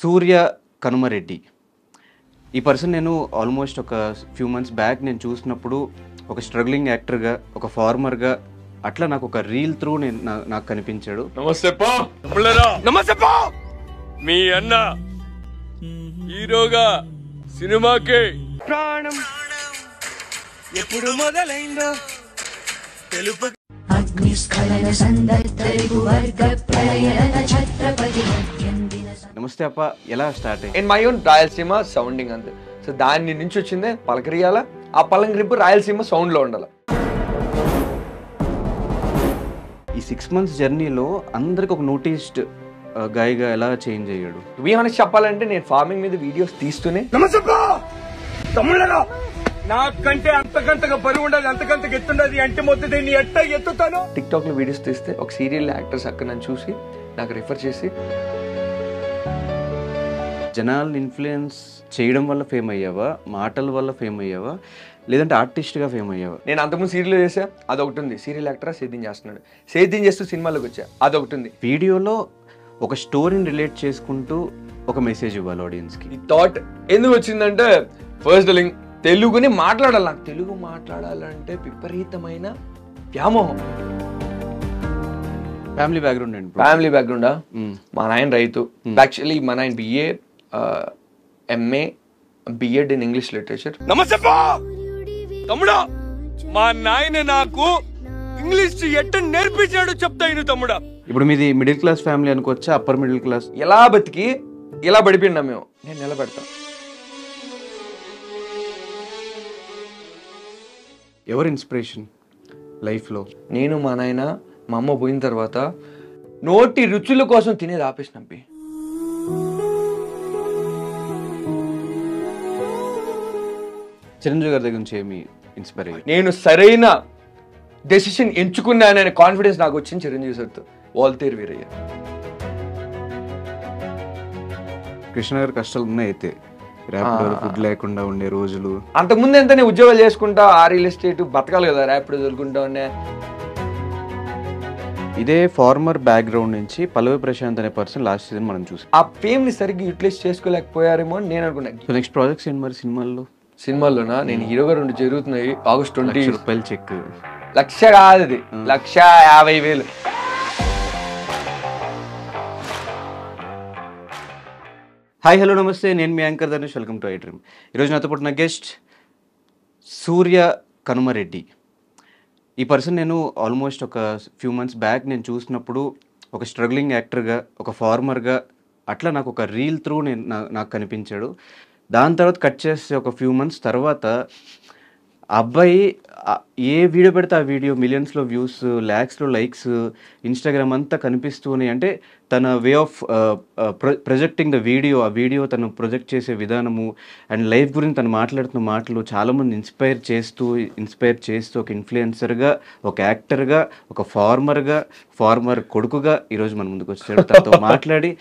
సూర్య కనుమరెడ్డి ఈ పర్సన్ నేను ఆల్మోస్ట్ ఒక ఫ్యూ మంత్స్ బ్యాక్ నేను చూసినప్పుడు ఒక స్ట్రగ్లింగ్ యాక్టర్గా ఒక ఫార్మర్గా అట్లా నాకు ఒక రీల్ త్రూ నేను నాకు కనిపించాడు నమస్తే నమస్తే మీ అన్న హీరోగా సినిమాకి ప్రాణం ఎప్పుడు మొదలైందో తెలుపు అగ్నిస్ఖలన సందర్భ నమస్తే అప్ప ఎలా స్టార్ట్ అయ్యింది మై ఓన్ రాయలసీమ సౌండింగ్ అంతే సో దాని నుంచి వచ్చిందే పలకరియాల ఆ పలకరింపు రాయలసీమ సౌండ్లో ఉండాలి ఈ సిక్స్ మంత్స్ జర్నీలో అందరికి ఒక నోటీస్డ్ గాయగా ఎలా చేంజ్ అయ్యాడు మీ చెప్పాలంటే నేను ఫార్మింగ్ మీద వీడియోస్ తీస్తూనే నాకంటే అంతకంతగా బరువు ఉండదు అంతకంతగా ఎత్తుండదు అంటే మొత్తం దీన్ని ఎట్ట ఎత్తుతాను టిక్ టాక్ లో వీడియోస్ తీస్తే ఒక సీరియల్ యాక్టర్స్ అక్కడ నన్ను చూసి నాకు రిఫర్ చేసి జనాలను ఇన్ఫ్లుయెన్స్ చేయడం వల్ల ఫేమ్ అయ్యావా మాటల వల్ల ఫేమ్ అయ్యావా లేదంటే ఆర్టిస్ట్గా ఫేమ్ అయ్యావా నేను అంతకుముందు సీరియల్ చేసా అదొకటి ఉంది సీరియల్ యాక్టర్ సేద్యం చేస్తున్నాడు సేద్యం చేస్తూ సినిమాలోకి వచ్చా అదొకటి ఉంది వీడియోలో ఒక స్టోరీని రిలేట్ చేసుకుంటూ ఒక మెసేజ్ ఇవ్వాలి ఆడియన్స్కి ఈ థాట్ ఎందుకు వచ్చిందంటే ఫస్ట్ లింక్ తెలుగుని మాట్లాడాలి నాకు తెలుగు మాట్లాడాలంటే విపరీతమైన వ్యామోహం ఫ్యామిలీ బ్యాక్గ్రౌండ్ అండి ఫ్యామిలీ బ్యాక్గ్రౌండా మా నాయన రైతు యాక్చువల్లీ మా నాయన BA MA BEd in English literature నమస్తే తమ్ముడా మా నాయన నాకు ఇంగ్లీష్ ఎట్ట నేర్పించాడు చెప్తాను తమ్ముడా ఇప్పుడు మీది మిడిల్ క్లాస్ ఫ్యామిలీ అనుకోవచ్చా అప్పర్ మిడిల్ క్లాస్ ఎలా బతికి ఎలా పడిపోయినా మేము నేను నిలబెడతా ఎవరు ఇన్స్పిరేషన్ లైఫ్లో నేను మా నాయన మా అమ్మ పోయిన తర్వాత నోటి రుచుల కోసం తినేది ఆపేసినప్పి చిరంజీవి గారి దగ్గర నుంచి ఏమి ఇన్స్పైర్ అయ్యి నేను సరైన డెసిషన్ ఎంచుకున్నాననే కాన్ఫిడెన్స్ నాకు వచ్చింది చిరంజీవి సార్తో వాల్తేరు వీరయ్య కృష్ణ గారి కష్టాలు ఉన్నాయి అయితే ఫుడ్ లేకుండా ఉండే రోజులు అంతకుముందు ఎంత నేను ఉద్యోగాలు చేసుకుంటా ఆ రియల్ ఎస్టేట్ బతకాలి కదా ర్యాపిడో దొరుకుంటా ఉండే ఇదే ఫార్మర్ బ్యాక్గ్రౌండ్ నుంచి పల్లవి ప్రశాంత్ అనే పర్సన్ లాస్ట్ సీజన్ మనం చూసాం ఆ ఫేమ్ ని సరిగ్గా యూటిలైజ్ చేసుకోలేకపోయారేమో అని నేను అనుకున్నాను నెక్స్ట్ ప్రాజెక్ట్స్ ఏంటి మరి సినిమాల్లో సినిమాల్లోనా నేను హీరోగా రెండు జరుగుతున్నాయి ఆగస్ట్ ట్వంటీ రూపాయలు చెక్ లక్ష కాదు అది లక్ష యాభై వేలు హాయ్ హలో నమస్తే నేను మీ anchor Dhanush welcome to I dream ఈరోజు నాతో పుట్టిన గెస్ట్ సూర్య కనుమరెడ్డి ఈ పర్సన్ నేను ఆల్మోస్ట్ ఒక ఫ్యూ మంత్స్ బ్యాక్ నేను చూసినప్పుడు ఒక స్ట్రగ్లింగ్ యాక్టర్గా ఒక ఫార్మర్గా అట్లా నాకు ఒక రీల్ త్రూ నేను నాకు కనిపించాడు దాని తర్వాత కట్ చేస్తే ఒక ఫ్యూ మంత్స్ తర్వాత అబ్బాయి ఏ వీడియో పెడితే ఆ వీడియో మిలియన్స్లో వ్యూస్ ల్యాక్స్లో లైక్స్ ఇన్స్టాగ్రామ్ అంతా కనిపిస్తూనే అంటే తన way of projecting the video ఆ వీడియో తను ప్రొజెక్ట్ చేసే విధానము అండ్ లైఫ్ గురించి తను మాట్లాడుతున్న మాటలు చాలామంది ఇన్స్పైర్ చేస్తూ ఇన్స్పైర్ చేస్తూ ఒక ఇన్ఫ్లుయెన్సర్గా ఒక యాక్టర్గా ఒక ఫార్మర్గా ఫార్మర్ కొడుకుగా ఈరోజు మన ముందుకు వచ్చాడు తనతో మాట్లాడి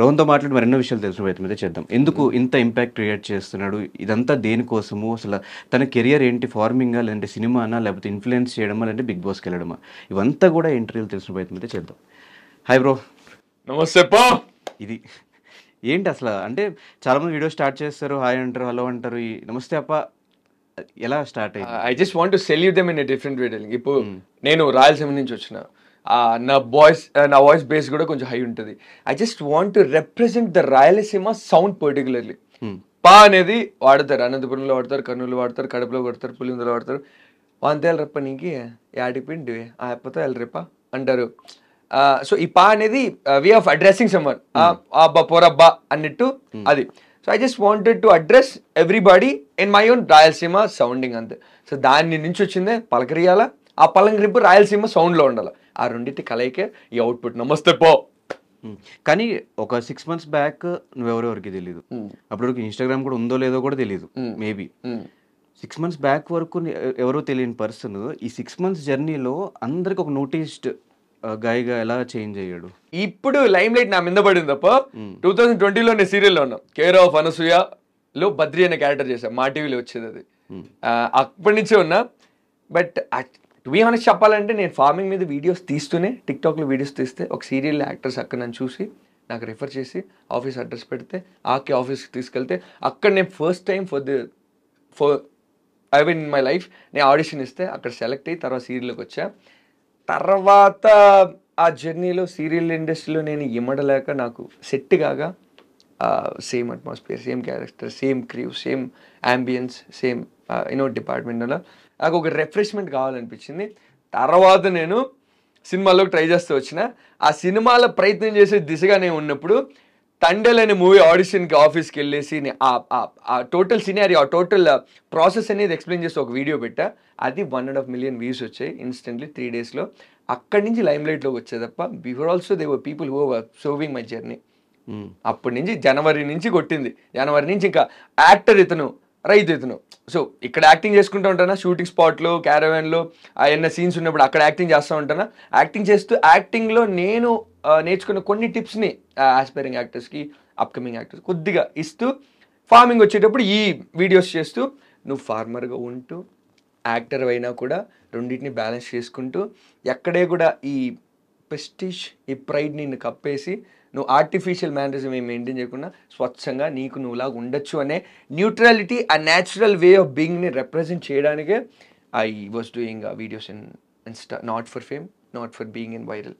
రోహన్తో మాట్లాడి ఎన్నో విషయాలు తెలుసు ప్రయత్నం అయితే చేద్దాం ఎందుకు ఇంత ఇంపాక్ట్ క్రియేట్ చేస్తున్నాడు ఇదంతా దేనికోసము అసలు తన కెరియర్ ఏంటి ఫార్మింగా లేదంటే సినిమానా లేకపోతే ఇన్ఫ్లుయెన్స్ చేయడమా లేదంటే బిగ్ బాస్కి వెళ్ళడమా ఇవంతా కూడా ఇంటర్వ్యూలు తెలిసిన మీద అయితే చేద్దాం హాయ్ బ్రో నమస్తే పా ఇది ఏంటి అసలు అంటే చాలా మంది వీడియో స్టార్ట్ చేస్తారు హాయ్ అంటారు హలో అంటారు ఈ నమస్తే అప్ప ఎలా స్టార్ట్ అయ్యింది I just want to sell you them in different video ఇప్పుడు నేను రాయలసీమ నుంచి వచ్చిన నా వాయిస్ నా వాయిస్ బేస్ కూడా కొంచెం హై ఉంటుంది I just want to represent the Rayalaseema sound particularly hmm. పా అనేది వాడతారు అనంతపురంలో వాడతారు కర్నూలు వాడతారు కడపలో వాడతారు పులిందులో వాడతారు వాంతేళ్ళ రప్ప నీకి యాడిపిండి ఆ ఎప్పతో వెళ్ళరిపా అంటారు సో ఈ పా అనేది వే ఆఫ్ అడ్రస్సింగ్ సమ్మర్ అబ్బా పోరబ్బా అన్నట్టు hmm. అది so I just wanted to address everybody in my own Rayalaseema sounding అంతే సో దాన్ని నుంచి వచ్చిందే పలకరియాల ఆ పలంగ్రింపు రాయలసీమ సౌండ్లో ఉండాలి ఆ రెండింటి కలయికే ఈ అవుట్పుట్ నమస్తే పో కానీ ఒక సిక్స్ మంత్స్ బ్యాక్ నువ్వెవరెవరికి తెలియదు అప్పుడు ఇన్స్టాగ్రామ్ కూడా ఉందో లేదో కూడా తెలియదు మేబీ సిక్స్ మంత్స్ బ్యాక్ వరకు ఎవరో తెలియని పర్సన్ ఈ సిక్స్ మంత్స్ జర్నీలో అందరికి ఒక నోటీస్డ్ గాయగా ఎలా చేంజ్ అయ్యాడు ఇప్పుడు లైమ్ లైట్ నా మీద పడింది తప్ప టూ థౌసండ్ ట్వంటీలో నేను సీరియల్లో ఉన్నా కేర్ ఆఫ్ అనసూయ లో బద్రి అనే క్యారెక్టర్ చేశాను మా టీవీలో వచ్చేది అది అప్పటి నుంచే ఉన్నా బట్ టు బీ మనకి చెప్పాలంటే నేను ఫార్మింగ్ మీద వీడియోస్ తీస్తూనే టిక్టాక్లో వీడియోస్ తీస్తే ఒక సీరియల్ యాక్టర్స్ అక్కడ నన్ను చూసి నాకు రిఫర్ చేసి ఆఫీస్ అడ్రస్ పెడితే ఆకి ఆఫీస్కి తీసుకెళ్తే అక్కడ నేను first time for the for I win my life నేను ఆడిషన్ ఇస్తే అక్కడ సెలెక్ట్ అయ్యి తర్వాత సీరియల్కి వచ్చా తర్వాత ఆ జర్నీలో సీరియల్ ఇండస్ట్రీలో నేను ఇమ్మడలేక నాకు సెట్ కాగా same atmosphere same character same crew same ambience same you know department అలా నాకు ఒక రిఫ్రెష్మెంట్ కావాలనిపించింది తర్వాత నేను సినిమాలోకి ట్రై చేస్తూ వచ్చిన ఆ సినిమాల ప్రయత్నం చేసే దిశగా నేను ఉన్నప్పుడు తండెల్ అనే మూవీ ఆడిషన్కి ఆఫీస్కి వెళ్ళేసి ఆ టోటల్ సినారీ ఆ టోటల్ ప్రాసెస్ అనేది ఎక్స్ప్లెయిన్ చేసి ఒక వీడియో పెట్టా అది one and half million views వచ్చాయి ఇన్స్టెంట్లీ త్రీ డేస్లో అక్కడి నుంచి లైమ్ లైట్లోకి వచ్చే తప్ప before also they people who were my journey అప్పటి నుంచి జనవరి నుంచి కొట్టింది జనవరి నుంచి ఇంకా యాక్టర్ ఇతను రైతు ఎత్తును సో ఇక్కడ యాక్టింగ్ చేసుకుంటూ ఉంటానా షూటింగ్ స్పాట్లో క్యారవెన్లో ఏమైనా సీన్స్ ఉన్నప్పుడు అక్కడ యాక్టింగ్ చేస్తూ ఉంటానా యాక్టింగ్ చేస్తూ యాక్టింగ్లో నేను నేర్చుకున్న కొన్ని టిప్స్ని ఆస్పైరింగ్ యాక్టర్స్కి అప్కమింగ్ యాక్టర్స్ కొద్దిగా ఇస్తూ ఫార్మింగ్ వచ్చేటప్పుడు ఈ వీడియోస్ చేస్తూ నువ్వు ఫార్మర్గా ఉంటూ యాక్టర్ అయినా కూడా రెండింటిని బ్యాలెన్స్ చేసుకుంటూ ఎక్కడే కూడా ఈ ప్రెస్టీజ్ ఈ ప్రైడ్ నిన్ను కప్పేసి నువ్వు ఆర్టిఫిషియల్ మేనరిజం ఏం మెయింటైన్ చేయకుండా స్వచ్ఛంగా నీకు నువ్వులా ఉండొచ్చు అనే న్యూట్రాలిటీ ఆ న్యాచురల్ వే ఆఫ్ బీయింగ్ని రిప్రజెంట్ చేయడానికే I was doing videos in Insta not for fame not for being in viral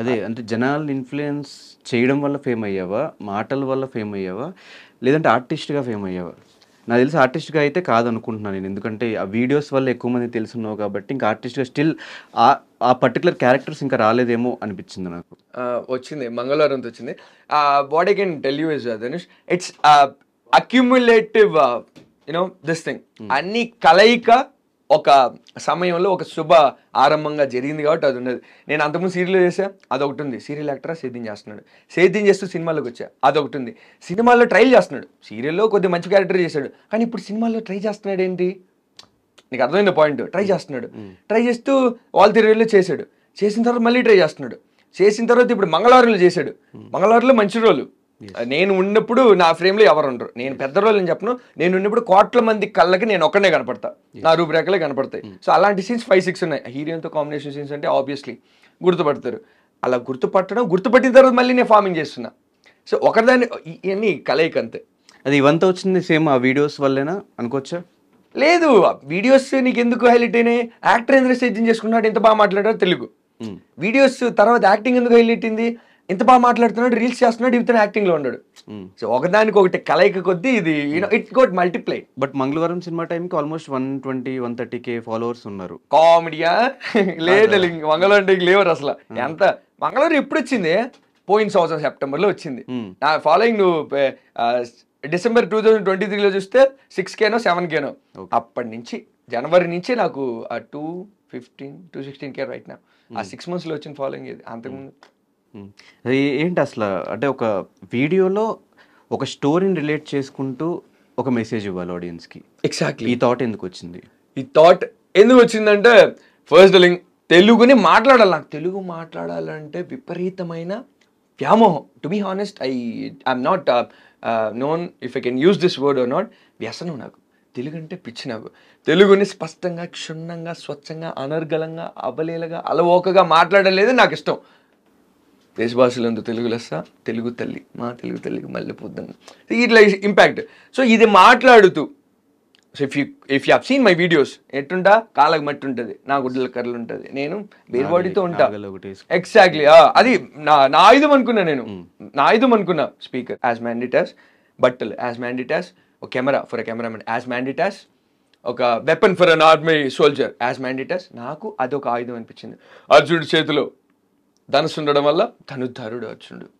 అదే అంటే జనాలను ఇన్ఫ్లుయెన్స్ చేయడం వల్ల ఫేమ్ అయ్యావా మాటల వల్ల ఫేమ్ అయ్యావా లేదంటే ఆర్టిస్ట్గా ఫేమ్ అయ్యావా నాకు తెలిసి ఆర్టిస్ట్గా అయితే కాదనుకుంటున్నాను నేను ఎందుకంటే ఆ వీడియోస్ వల్ల ఎక్కువ మంది తెలుసున్నావు కాబట్టి ఇంకా ఆర్టిస్ట్గా స్టిల్ ఆ ఆ పర్టికులర్ క్యారెక్టర్స్ ఇంకా రాలేదేమో అనిపించింది నాకు వచ్చింది మంగళవారం వచ్చింది what I can tell you is Dhanush it's accumulative you know this thing అన్ని కలయిక ఒక సమయంలో ఒక శుభ ఆరంభంగా జరిగింది కాబట్టి అది ఉండదు నేను అంతకుముందు సీరియల్ చేసా అదొకటి ఉంది సీరియల్ యాక్టరా సేద్యం చేస్తున్నాడు సేద్యం చేస్తూ సినిమాలోకి వచ్చా అదొకటి ఉంది సినిమాల్లో ట్రైల్ చేస్తున్నాడు సీరియల్లో కొద్ది మంచి క్యారెక్టర్ చేశాడు కానీ ఇప్పుడు సినిమాల్లో ట్రై చేస్తున్నాడు ఏంటి నీకు అర్థమైంది పాయింట్ ట్రై చేస్తున్నాడు ట్రై చేస్తూ వాళ్ళ తిరుగులో చేశాడు చేసిన తర్వాత మళ్ళీ ట్రై చేస్తున్నాడు చేసిన తర్వాత ఇప్పుడు మంగళవారంలో చేశాడు మంగళవారంలో మంచి రోజు నేను ఉన్నప్పుడు నా ఫ్రేమ్లో ఎవరు ఉండరు నేను పెద్ద రోజులు చెప్పను నేను ఉన్నప్పుడు కోట్ల మంది కళ్ళకి నేను ఒక్కడే కనపడతా నా రూపురేఖలే కనపడతాయి hmm. సో అలాంటి సీన్స్ ఫైవ్ సిక్స్ ఉన్నాయి హీరోయిన్తో కాంబినేషన్ సీన్స్ అంటే ఆబ్వియస్లీ గుర్తుపడతారు అలా గుర్తుపట్టడం గుర్తుపట్టిన తర్వాత మళ్ళీ నేను ఫార్మింగ్ చేస్తున్నా సో ఒకరిదాన్ని ఇవన్నీ కలయిక అంతే అది ఇవంతా వచ్చింది సేమ్ ఆ వీడియోస్ వల్లేనా అనుకోవచ్చా లేదు వీడియోస్ నీకు ఎందుకు హైలైట్ అయినాయి యాక్టర్ ఎందుకు సేద్యం చేసుకున్నాడు ఎంత బాగా మాట్లాడారు తెలుగు hmm. వీడియోస్ తర్వాత యాక్టింగ్ ఎందుకు హైలైట్ అయింది ఇంత బాగా మాట్లాడుతున్నాడు రీల్స్ చేస్తున్నాడు ఇతను యాక్టింగ్ లో ఉన్నాడు సో hmm. ఒకదానికి ఒకటి కలయిక కొద్దీ ఇది it got multiply but Mangalavaaram సినిమా టైం కి almost one twenty one thirty K followers ఉన్నారు కామెడీయా లేదు మంగళవారం లేవరు అసలు hmm. ఎంత మంగళవారం ఎప్పుడు వచ్చింది పోయిన సంవత్సరం hmm. లో వచ్చింది నా ఫాలోయింగ్ నువ్వు డిసెంబర్ టూ థౌసండ్ ట్వంటీ త్రీలో చూస్తే సిక్స్ కేనో సెవెన్ కేనో అప్పటి నుంచి జనవరి నుంచి నాకు ఆ two fifteen two sixteen K right నా ఆ సిక్స్ మంత్స్లో వచ్చిన ఫాలోయింగ్ ఇది అంతకుముందు ఏంటి అసలు అంటే ఒక వీడియోలో ఒక స్టోరీని రిలేట్ చేసుకుంటూ ఒక మెసేజ్ ఇవ్వాలి ఆడియన్స్కి ఎగ్జాక్ట్లీ ఈ థాట్ ఎందుకు వచ్చింది ఈ థాట్ ఎందుకు వచ్చిందంటే ఫస్ట్ లింక్ తెలుగుని మాట్లాడాలి నాకు తెలుగు మాట్లాడాలంటే విపరీతమైన వ్యామోహం to be honest I I'm not known if I can use this word or not వ్యసనం నాకు తెలుగు అంటే పిచ్చి నాకు తెలుగుని స్పష్టంగా క్షుణ్ణంగా స్వచ్ఛంగా అనర్గళంగా అవలేలగా అలవోకగా మాట్లాడలేదు నాకు ఇష్టం దేశభాషలందు తెలుగు లెస్స తెలుగు తల్లి మా తెలుగు తల్లికి మళ్ళీ పోద్దాం ఇట్లా ఇంపాక్ట్ సో ఇది మాట్లాడుతూ so if you if you హ్ సీన్ మై వీడియోస్ ఎట్టుంటా కాలకు మట్టి ఉంటుంది నా గుడ్డల కర్రలు ఉంటుంది నేను వేరువాడితో ఉంటా ఎగ్జాక్ట్లీ అది నా నా ఆయుధం అనుకున్నా నేను నా ఆయుధం అనుకున్నా స్పీకర్ యాజ్ మ్యాండిటాస్ బట్టలు యాజ్ మ్యాండిటాస్ ఒక camera for a cameraman as mandatory as ఒక weapon for an army soldier as mandatory as నాకు అదొక ఆయుధం అనిపించింది అర్జునుడి చేతిలో ధనుసు ఉండడం వల్ల ధనుద్ధరుడు అర్జునుడు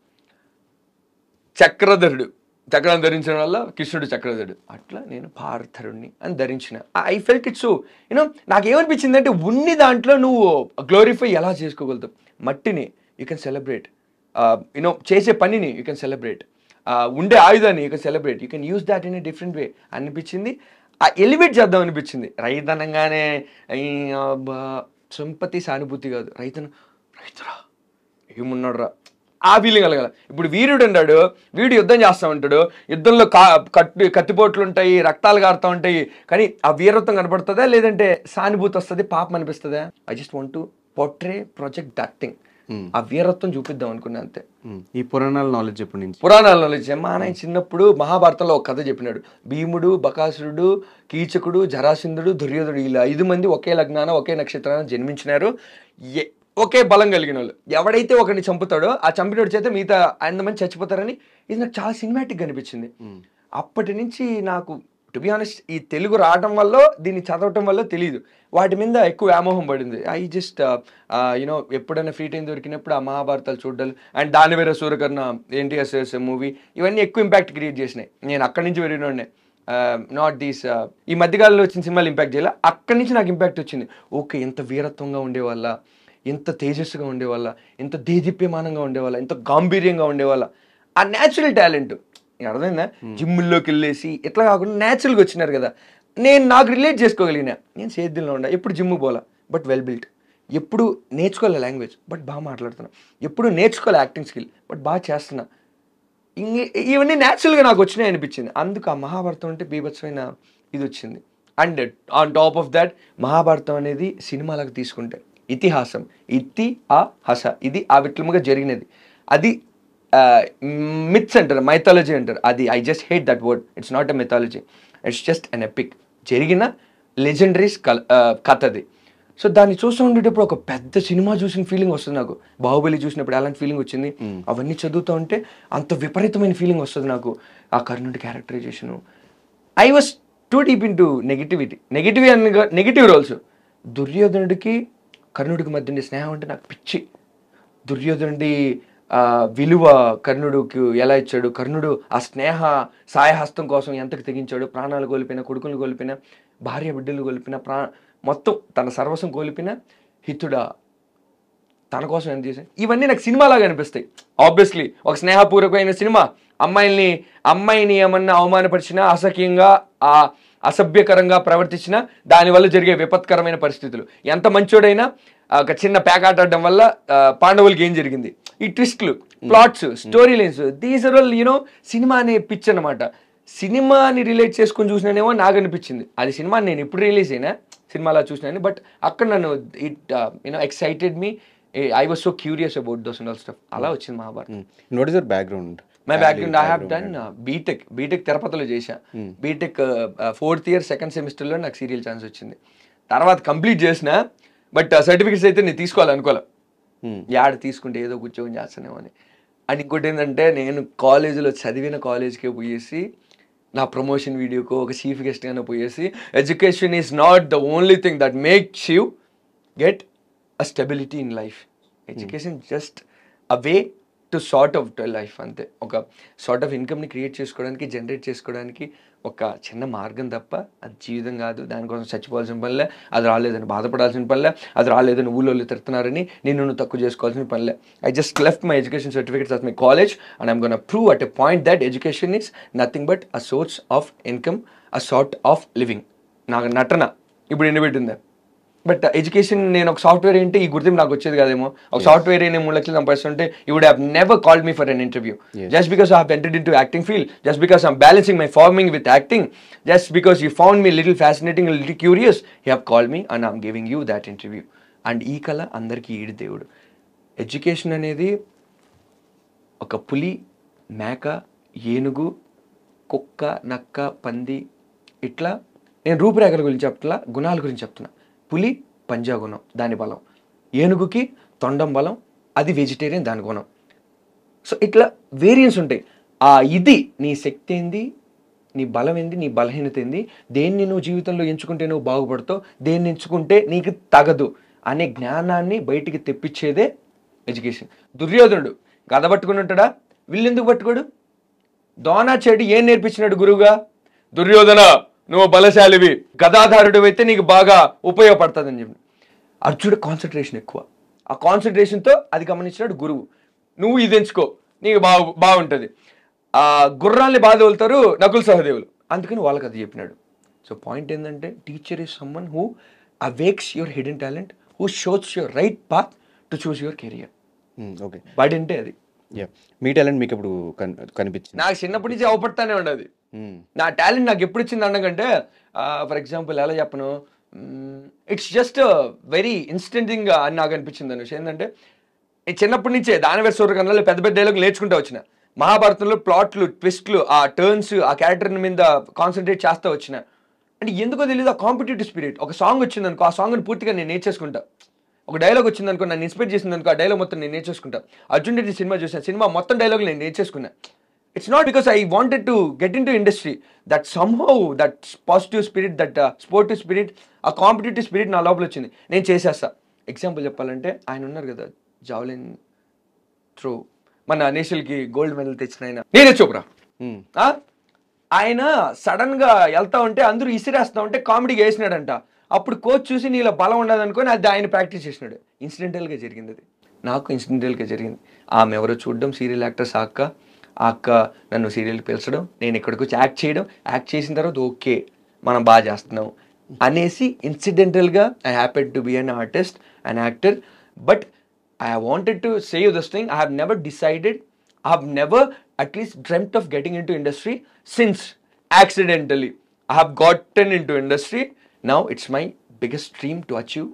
చక్రధరుడు చక్రం ధరించడం వల్ల కృష్ణుడు చక్రధరుడు అట్లా నేను పార్థరుణ్ణి అని ధరించిన ఐ ఫెల్ట్ సో యూనో నాకేమనిపించింది అంటే ఉన్ని దాంట్లో నువ్వు గ్లోరిఫై ఎలా చేసుకోగలుగుతావు మట్టిని యూ కెన్ సెలబ్రేట్ యూనో చేసే పనిని యూ కెన్ సెలబ్రేట్ ఉండే ఆయుధాన్ని you can celebrate you can use that in a different way అనిపించింది ఎలివేట్ చేద్దాం అనిపించింది రైతనంగానే సంపతి సానుభూతి కాదు రైతన రైతురా ఏమున్నాడురా ఆ ఫీలింగ్ కలగల ఇప్పుడు వీరుడు ఉన్నాడు వీడు యుద్ధం చేస్తూ ఉంటాడు యుద్ధంలో కా కట్టు కత్తిపోట్లు ఉంటాయి రక్తాలు కారుతూ ఉంటాయి కానీ ఆ వీరత్వం కనపడుతుందా లేదంటే సానుభూతి వస్తుంది పాపం అనిపిస్తుందా I just want to portray project that thing ఆ వీరత్వం చూపిద్దాం అనుకున్నా అంతే hmm. ఈ పురాణాల నాలెడ్జ్ ఎప్పటి నుంచి పురాణాల నాలెడ్జ్ మా ఆయన చిన్నప్పుడు మహాభారతంలో ఒక కథ చెప్పినాడు భీముడు బకాసురుడు కీచకుడు జరాసింధుడు దుర్యోధుడు ఇలా ఐదు మంది ఒకే లగ్నాన ఒకే నక్షత్రాన జన్మించినారు ఒకే బలం కలిగిన వాళ్ళు ఎవడైతే ఒకరిని చంపుతాడో ఆ చంపినోడి చేత మిగతా ఆయన మంది చచ్చిపోతారని ఇది నాకు చాలా సినిమాటిక్ అనిపించింది అప్పటి నుంచి నాకు టు బి ఆనెస్ట్ ఈ తెలుగు రావడం వల్ల దీన్ని చదవటం వల్ల తెలియదు వాటి మీద ఎక్కువ వ్యామోహం పడింది ఐ జస్ట్ యూనో ఎప్పుడైనా ఫ్రీ టైం దొరికినప్పుడు ఆ మహాభారతాలు చూడాలి అండ్ దానివేర సూర్యకర్ణ ఎన్టీఎస్ఎస్ మూవీ ఇవన్నీ ఎక్కువ ఇంపాక్ట్ క్రియేట్ చేసినాయి నేను అక్కడి నుంచి వెళ్ళినోడే నాట్ uh, దీస్ uh, ఈ మధ్యకాలంలో వచ్చిన సినిమాలు ఇంపాక్ట్ చేయాలి అక్కడి నుంచి నాకు ఇంపాక్ట్ వచ్చింది ఓకే ఎంత వీరత్వంగా ఉండేవాళ్ళ ఎంత తేజస్సుగా ఉండేవాళ్ళ ఎంత దేదీప్యమానంగా ఉండేవాళ్ళ ఎంత గాంభీర్యంగా ఉండేవాళ్ళ ఆ న్యాచురల్ టాలెంట్ అర్థమైందా hmm. జిమ్ముల్లోకి వెళ్ళేసి ఎట్లా కాకుండా న్యాచురల్గా వచ్చినారు కదా నేను నాకు రిలేట్ చేసుకోగలిగిన నేను సేద్యంలో ఉండా ఎప్పుడు జిమ్ పోలా బట్ వెల్ బిల్ట్ ఎప్పుడు నేర్చుకోవాలి లాంగ్వేజ్ బట్ బాగా మాట్లాడుతున్నా ఎప్పుడు నేర్చుకోవాలి యాక్టింగ్ స్కిల్ బట్ బాగా చేస్తున్నా ఇవన్నీ న్యాచురల్గా నాకు వచ్చినాయి అనిపించింది అందుకు ఆ మహాభారతం అంటే బీభత్సమైన ఇది వచ్చింది and on top of that Mahabharatam అనేది సినిమాలకు తీసుకుంటే ఇతిహాసం ఇతి ఆ హస ఇది ఆ విట్లముగా జరిగినది అది మిత్స్ అంటారు మైథాలజీ అంటారు అది I just hate that word it's not a mythology it's just an epic జరిగిన లెజెండరీస్ కథది సో దాన్ని చూస్తూ ఉండేటప్పుడు ఒక పెద్ద సినిమా చూసిన ఫీలింగ్ వస్తుంది నాకు బాహుబలి చూసినప్పుడు ఎలాంటి ఫీలింగ్ వచ్చింది అవన్నీ చదువుతూ ఉంటే అంత విపరీతమైన ఫీలింగ్ వస్తుంది నాకు ఆ కర్ణుడి characterisation I was too deep into negativity negative అనగా నెగిటివ్ రోల్స్ దుర్యోధనుడికి కర్ణుడికి మధ్య ఉండే స్నేహం అంటే నాకు పిచ్చి దుర్యోధనుడి విలువ కర్ణుడికి ఎలా ఇచ్చాడు కర్ణుడు ఆ స్నేహ సాయహస్తం కోసం ఎంతకు తెగించాడు ప్రాణాలు కోల్పోయిన కొడుకులు కోల్పోయిన భార్య బిడ్డలు కోల్పిన ప్రా మొత్తం తన సర్వస్వం కోల్పోయిన హితుడ తన కోసం ఎంత చేశాను ఇవన్నీ నాకు సినిమాలాగా అనిపిస్తాయి ఆబ్వియస్లీ ఒక స్నేహపూర్వకమైన సినిమా అమ్మాయిల్ని అమ్మాయిని ఏమన్నా అవమానపరిచినా అసఖ్యంగా ఆ అసభ్యకరంగా ప్రవర్తించినా దానివల్ల జరిగే విపత్కరమైన పరిస్థితులు ఎంత మంచోడైనా ఒక చిన్న ప్యాక్ ఆటాడడం వల్ల పాండవులకి ఏం జరిగింది ఈ ట్విస్ట్లు plots story lines these are all you know cinema అనే పిచ్ అనమాట సినిమాని రిలేట్ చేసుకుని చూసినానేమో నాకు అనిపించింది అది సినిమా నేను ఇప్పుడు రిలీజ్ అయినా సినిమాలో చూసినాను బట్ అక్కడ నన్ను it you know excited me I was so curious about those and all stuff అలా వచ్చింది Mahabharatam not is your background my background I have done BTech BTech తిరుపతిలో చేశా బీటెక్ ఫోర్త్ ఇయర్ సెకండ్ సెమిస్టర్లో నాకు సీరియల్ ఛాన్స్ వచ్చింది తర్వాత కంప్లీట్ చేసిన but certificates అయితే నేను తీసుకోవాలనుకోలే hmm. యాడ్ తీసుకుంటే ఏదో ఉద్యోగం అని అండ్ ఇంకోటి ఏంటంటే నేను కాలేజీలో చదివిన కాలేజ్కి పోయేసి నా ప్రమోషన్ వీడియోకు ఒక చీఫ్ గెస్ట్గానే పోయేసి education is not the only thing that makes you get a stability in life education just a way to sort of life అంతే ఒక షార్ట్ ఆఫ్ ఇన్కమ్ని క్రియేట్ చేసుకోవడానికి జనరేట్ చేసుకోవడానికి ఒక చిన్న మార్గం తప్ప అది జీవితం కాదు దానికోసం చచ్చిపోవాల్సిన పనిలే అది రాలేదని బాధపడాల్సిన పనిలే అది రాలేదని ఊళ్ళో తిడుతున్నారని నేను నువ్వు తక్కువ చేసుకోవాల్సిన పనిలే I just left my education certificates of my college and I'm gonna prove at a point that education is nothing but a source of income a sort of living నాకు నటన ఇప్పుడు ఎన్ని పెట్టిందే బట్ ఎడ్యుకేషన్ నేను ఒక software ఏంటి ఈ గుర్తింపు నాకు వచ్చేది కాదేమో ఒక సాఫ్ట్వేర్ ఏ మూడు లక్షలు సంపాదిస్తుంటే you would have never call me for an interview just because I have entered into acting field just because I'm balancing my farming with acting just because you found me little fascinating little curious you have call me and I'm giving you that interview and ఈ కళ అందరికీ ఈడు దేవుడు education అనేది ఒక పులి మేక ఏనుగు కుక్క నక్క పంది ఇట్లా నేను రూపురేఖల గురించి చెప్తున్నా గుణాల గురించి చెప్తున్నా పులి పంజాగుణం దాని బలం ఏనుగుకి తొండం బలం అది వెజిటేరియన్ దాని గుణం సో ఇట్లా వేరియన్స్ ఉంటాయి ఆ ఇది నీ శక్తి ఏంది నీ బలం ఏంది నీ బలహీనత ఏంది దేన్ని నువ్వు జీవితంలో ఎంచుకుంటే నువ్వు బాగుపడతావు దేన్ని ఎంచుకుంటే నీకు తగదు అనే జ్ఞానాన్ని బయటికి తెప్పించేదే ఎడ్యుకేషన్ దుర్యోధనుడు గద పట్టుకుని ఉంటాడా వీళ్ళు ఎందుకు పట్టుకోడు దోనా చెడు ఏం నేర్పించినాడు గురువుగా దుర్యోధన నువ్వు బలశాలివి గదాధారుడు అయితే నీకు బాగా ఉపయోగపడుతుందని చెప్పి అర్జునుడు కాన్సన్ట్రేషన్ ఎక్కువ ఆ కాన్సన్ట్రేషన్తో అది గమనించినాడు గురువు నువ్వు ఇది ఎంచుకో నీకు బాగు బాగుంటుంది ఆ గుర్రాల్ని బాధ వెళ్తారు నకుల సహదేవులు అందుకని వాళ్ళకి అది చెప్పినాడు సో పాయింట్ ఏంటంటే teacher is someone who awakes your hidden talent who shows your right path to choose your career okay but అంటే అది మీ టాలెంట్ మీకు ఇప్పుడు కనిపించింది నాకు చిన్నప్పటి నుంచి అవపడతానే ఉండదు Hmm. నా టాలెంట్ నాకు ఎప్పుడు ఇచ్చింది అన్నకంటే ఫర్ ఎగ్జాంపుల్ ఎలా చెప్పను ఇట్స్ జస్ట్ వెరీ ఇన్స్టెంటింగ్ అని నాకు అనిపించింది అనే ఏంటంటే చిన్నప్పటి నుంచే దానవేర్ సూర్యకంలో పెద్ద పెద్ద డైలాగ్ నేర్చుకుంటూ వచ్చిన మహాభారతంలో ప్లాట్లు ట్విస్ట్లు ఆ టర్న్స్ ఆ క్యారెక్టర్ మీద కాన్సన్ట్రేట్ చేస్తూ వచ్చిన అంటే ఎందుకో తెలియదు ఆ కాంపిటేటివ్ స్పిరిట్ ఒక సాంగ్ వచ్చింది అనుకో ఆ సాంగ్ని పూర్తిగా నేను నేర్చేసుకుంటా ఒక డైలాగ్ వచ్చిందనుకో నన్ను ఇన్స్పైర్ చేసింది అనుకో ఆ డైలాగ్ మొత్తం నేను నేర్చేసుకుంటా అర్జున్ రెడ్డి సినిమా చూసిన సినిమా మొత్తం డైలాగ్ నేను నేర్చేసుకున్నా it's not because I wanted to get into industry that somehow that positive spirit that sportive spirit ఆ కాంపిటేటివ్ స్పిరిట్ నా లోపల వచ్చింది నేను చేసేస్తా ఎగ్జాంపుల్ చెప్పాలంటే ఆయన ఉన్నారు కదా జావలిన్ త్రో మన నేషనల్కి గోల్డ్ మెడల్ తెచ్చిన ఆయన నేనే చూపురా ఆయన సడన్గా వెళ్తా ఉంటే అందరూ ఇసిరేస్తా ఉంటే కామెడీగా వేసినాడంట అప్పుడు కోచ్ చూసి నీలో బలం ఉండదు అనుకొని అది ఆయన ప్రాక్టీస్ చేసినాడు ఇన్సిడెంటల్గా జరిగింది అది నాకు ఇన్సిడెంటల్గా జరిగింది ఆమె ఎవరో చూడడం సీరియల్ యాక్టర్స్ అక్క ఆ అక్క నన్ను సీరియల్కి పిలచడం నేను ఇక్కడికి వచ్చి యాక్ట్ చేయడం యాక్ట్ చేసిన తర్వాత ఓకే మనం బాగా చేస్తున్నాం అనేసి ఇన్సిడెంటల్గా I happened to be an artist and actor but I wanted to save this thing I have never decided I have never at least dreamt of getting into industry since accidentally I have gotten into industry now it's my biggest dream to achieve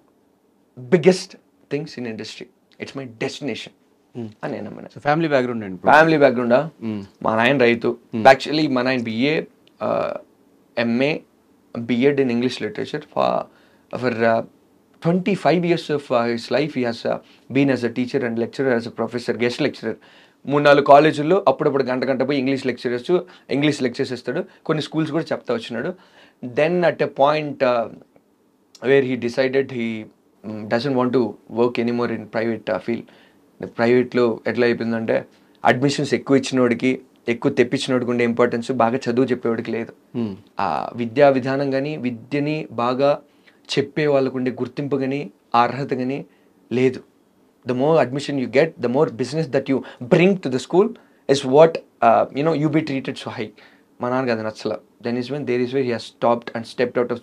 biggest things in industry it's my destination Hmm. అని నేను నమ్మిన family background family బ్యాక్గ్రౌండా మా నాయన రైతు actually hmm. మా నాయన BA MA BEd in English literature for for twenty five years of his life he has been as a teacher and lecturer as a professor guest lecturer మూడు నాలుగు కాలేజీల్లో అప్పుడప్పుడు గంట గంట పోయి ఇంగ్లీష్ లెక్చరర్స్ ఇంగ్లీష్ లెక్చర్స్ ఇస్తాడు కొన్ని schools కూడా చెప్తా వచ్చినాడు then at a point where he decided he doesn't want to work anymore in private field ప్రైవేట్లో ఎట్లా అయిపోయిందంటే అడ్మిషన్స్ ఎక్కువ ఇచ్చినోడికి ఎక్కువ తెప్పించినోడికి ఉండే ఇంపార్టెన్స్ బాగా చదువు చెప్పేవాడికి లేదు ఆ విద్యా విధానం కానీ విద్యని బాగా చెప్పే వాళ్ళకు ఉండే గుర్తింపు కానీ అర్హత కానీ లేదు the more admission you get the more business that you bring to the school is what you know you be treated so high మా నాన్న కదా నచ్చల then is when there is when he has stopped and stepped out of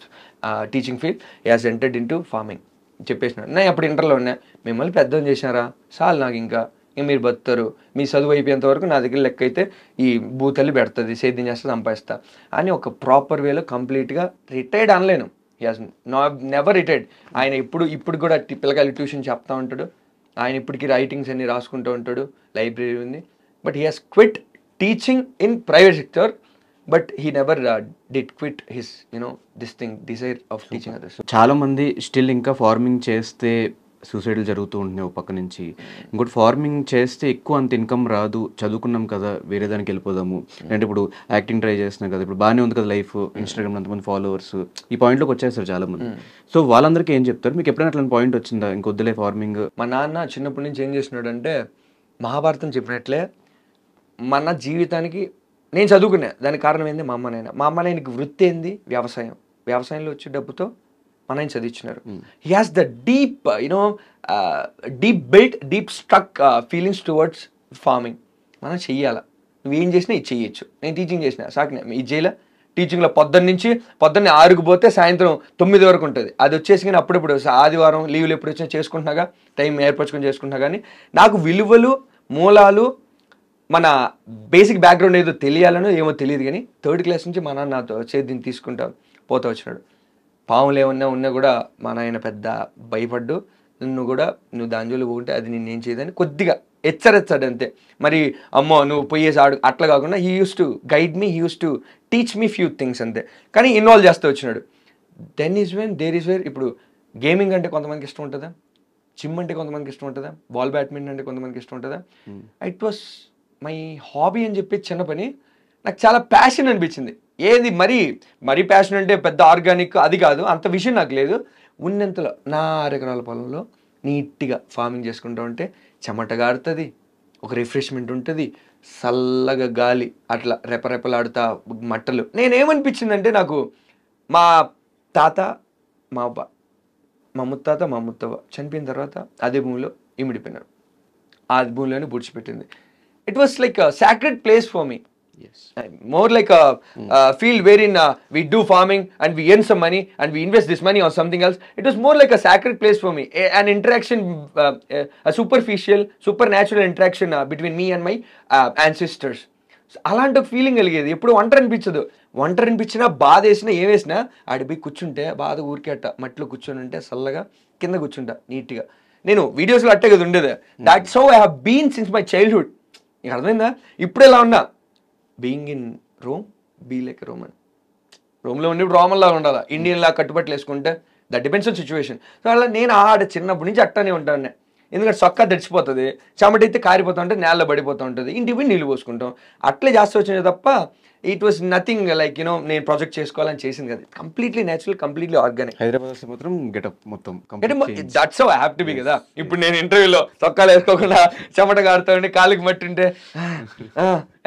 teaching field he has entered into farming చెప్పేసిన నేను అప్పుడు ఇంటర్లో ఉన్నా మిమ్మల్ని పెద్దం చేసినారా చాలు నాకు ఇంకా ఇంకా మీరు బతుతారు మీ చదువు అయిపోయేంత వరకు నా దగ్గర లెక్క అయితే ఈ బూతల్లి పెడుతుంది సేద్యం చేస్తే సంపాదిస్తా అని ఒక ప్రాపర్ వేలో కంప్లీట్గా రిటైర్డ్ అనలేను యాజ్ నా నెవర్ రిటైర్డ్ ఆయన ఇప్పుడు ఇప్పుడు కూడా పిల్లకాయలు ట్యూషన్ చెప్తా ఉంటాడు ఆయన ఇప్పటికీ రైటింగ్స్ అన్ని రాసుకుంటూ ఉంటాడు లైబ్రరీ ఉంది but he has quit teaching in private sector but he never did quit his you know this thing desire of teaching others చాలా మంది స్టిల్ ఇంకా ఫార్మింగ్ చేస్తే సూసైడ్లు జరుగుతూ ఉంటున్నాయి ఒక పక్క నుంచి ఇంకోటి ఫార్మింగ్ చేస్తే ఎక్కువ అంత ఇన్కమ్ రాదు చదువుకున్నాం కదా వేరే దానికి వెళ్ళిపోదాము hmm. అంటే ఇప్పుడు యాక్టింగ్ ట్రై చేస్తున్నాం కదా ఇప్పుడు బాగానే ఉంది కదా hmm. లైఫ్ ఇన్స్టాగ్రామ్ అంతమంది ఫాలోవర్స్ ఈ పాయింట్లోకి వచ్చేస్తారు చాలా మంది సో hmm. వాళ్ళందరికీ ఏం చెప్తారు మీకు ఎప్పుడైనా అట్లాంటి పాయింట్ వచ్చిందా ఇంకొద్దులే ఫార్మింగ్ మా నాన్న చిన్నప్పటి నుంచి ఏం చేసినాడు అంటే మహాభారతం చెప్పినట్లే మన జీవితానికి నేను చదువుకున్నా దానికి కారణం ఏంది మా అమ్మ మా అమ్మ నాయనకి వృత్తి ఏంది వ్యవసాయం వ్యవసాయంలో వచ్చే డబ్బుతో మన ఆయన చదివించినారు he has the deep you know deep built deep struck feelings towards farming మనం నువ్వు నువ్వేం చేసినా ఇది చెయ్యొచ్చు నేను టీచింగ్ చేసిన సాకినా ఇది చేయలే టీచింగ్లో పొద్దున్న నుంచి పొద్దున్న ఆరుకు పోతే సాయంత్రం తొమ్మిది వరకు ఉంటుంది అది వచ్చేసి కానీ అప్పుడప్పుడు ఆదివారం లీవ్లు ఎప్పుడు వచ్చినా చేసుకుంటున్నాగా టైం ఏర్పరచుకొని చేసుకుంటున్నా కానీ నాకు విలువలు మూలాలు మన బేసిక్ బ్యాక్గ్రౌండ్ ఏదో తెలియాలనో ఏమో తెలియదు కానీ థర్డ్ క్లాస్ నుంచి మా నాన్న నాతో చేతిని తీసుకుంటా పోతా వచ్చినాడు పాములు ఏమన్నా ఉన్నా కూడా మా నాయన పెద్ద భయపడ్డు నువ్వు కూడా నువ్వు దాని జోలు పోకుంటే అది ఏం చేయదని కొద్దిగా హెచ్చరెచ్చాడు అంతే మరి అమ్మో నువ్వు పోయేసి ఆడు అట్లా కాకుండా he used to guide me he used to teach me few things అంతే కానీ ఇన్వాల్వ్ చేస్తూ వచ్చినాడు then is when there is where ఇప్పుడు గేమింగ్ అంటే కొంతమందికి ఇష్టం ఉంటుందా జిమ్ అంటే కొంతమందికి ఇష్టం ఉంటుందా బాల్ బ్యాడ్మింటన్ అంటే కొంతమందికి ఇష్టం ఉంటుందా it hmm. Was my hobby అని చెప్పి చిన్న పని నాకు చాలా ప్యాషన్ అనిపించింది ఏది మరీ మరీ ప్యాషన్ అంటే పెద్ద ఆర్గానిక్ అది కాదు అంత విషయం నాకు లేదు ఉన్నంతలో నా ఎకరాల పొలంలో నీట్గా ఫార్మింగ్ చేసుకుంటూ ఉంటే చెమటగాడుతుంది ఒక రిఫ్రెష్మెంట్ ఉంటుంది చల్లగా గాలి అట్లా రెపరెపలాడుతా మట్టలు నేనేమనిపించిందంటే నాకు మా తాత మా అబ్బ మా ముత్తాత మా ముత్తవ్వ చనిపోయిన తర్వాత అదే భూమిలో ఇమిడిపోయినారు ఆ భూమిలోనే బుడిచిపెట్టింది it was like sacred place for me more like feel wherein we do farming and we earn some money and we invest this money or something else it was more like a sacred place for me and interaction superficial supernatural interaction between me and my ancestors అలాంటి ఒక feeling కలిగేది ఎప్పుడు ఒంటరి అనిపించదు ఒంటరి అనిపించినా బాధ వేసినా ఏం వేసినా ఆడిపోయి కూర్చుంటే బాధ ఊరికేట మట్లో కూర్చొని ఉంటే చల్లగా కింద కూర్చుంటా నీట్గా నేను వీడియోస్లో అట్టే కదా ఉండేది that's how I been since my childhood నీకు అర్థమైందా ఇప్పుడు ఎలా ఉన్నా being in Rome be like Roman రోమ్లో ఉండి రోమన్ లాగా ఉండాలి ఇండియన్ లాగా కట్టుబట్లు వేసుకుంటే that depends on situation so అలా నేను ఆడ చిన్నప్పటి నుంచి అట్టనే ఉంటాను ఎందుకంటే సొక్క తెచ్చిపోతుంది చెమటైతే కారిపోతూ ఉంటే నేలలో పడిపోతూ ఉంటుంది ఇంటికి పోయి నీళ్ళు పోసుకుంటాం అట్లే చేస్తూ వచ్చినాయి తప్ప it was nothing like you know నేను ప్రాజెక్ట్ చేసుకోవాలని చేసింది కదా completely natural completely organic Hyderabad మాత్రం మొత్తం దట్స్ ఓ హ్యాప్ టు బి కదా ఇప్పుడు నేను ఇంటర్వ్యూలో చొక్కాలు వేసుకోకుండా చెమట కారుతామండి కాలుకి మట్టి ఉంటే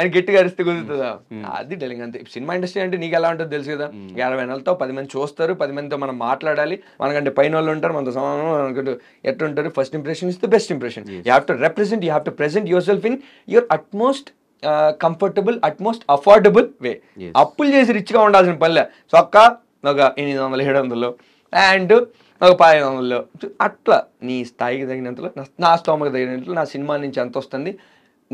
అని గట్టిగా అరిస్తే కుదురుతుందా hmm. అది డెలింగ్ అంతే సినిమా ఇండస్ట్రీ అంటే నీకు ఎలా ఉంటుందో తెలుసు కదా hmm. యాభై నెలలతో పది మంది చూస్తారు పది మందితో మనం మాట్లాడాలి మనకంటే పైన వాళ్ళు ఉంటారు మనతో సమానం ఎట్లా ఉంటారు first impression is the best impression you have to represent you have to present yourself in your utmost comfortable utmost affordable way అప్పులు చేసి రిచ్గా ఉండాల్సిన పనిలే చొక్కా ఒక ఎనిమిది వందలు ఏడు వందలు అండ్ ఒక పదిహేను వందలు అట్లా నీ స్థాయికి తగినంతలో నా స్తోమకు తగినంతలో నా సినిమా నుంచి ఎంత వస్తుంది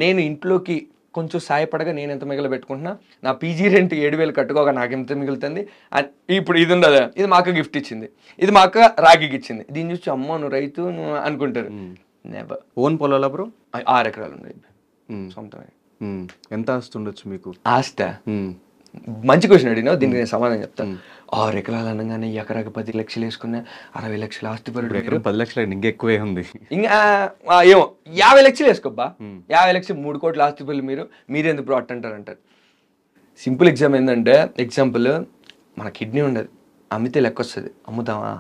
నేను ఇంట్లోకి కొంచెం సాయపడగా నేను ఎంత మిగిలి పెట్టుకుంటున్నా నా పీజీ రెంట్ ఏడు వేలు కట్టుకోక నాకు ఎంత మిగులుతుంది ఇప్పుడు ఇది ఉండదు ఇది మా అక్క గిఫ్ట్ ఇచ్చింది ఇది మా అక్క రాగికి ఇచ్చింది దీని చూసి అమ్మ నువ్వు రైతు అనుకుంటారు ఓన్ పొలాల బ్రో ఆరు ఎకరాలు ఉన్నాయి సొంతమే ఎంత ఆస్తి ఉండొచ్చు మీకు ఆస్త మంచి క్వశ్చన్ అడిగినా దీనికి నేను సమాధానం చెప్తాను ఆరు ఎకరాలు అనగానే ఎకరాకి పది లక్షలు వేసుకున్నా అరవై లక్షలు ఆస్తి పరుడు పది లక్షలు ఇంకా ఎక్కువే ఉంది ఇంకా ఏమో యాభై లక్షలు వేసుకోబ్బా యాభై లక్షలు మూడు కోట్ల ఆస్తి పరులు మీరు ఎందుకు బ్రాట్ అంటారు అంటారు సింపుల్ ఎగ్జామ్ ఏంటంటే ఎగ్జాంపుల్ మన కిడ్నీ ఉండదు అమ్మితే లెక్క వస్తుంది అమ్ముతామా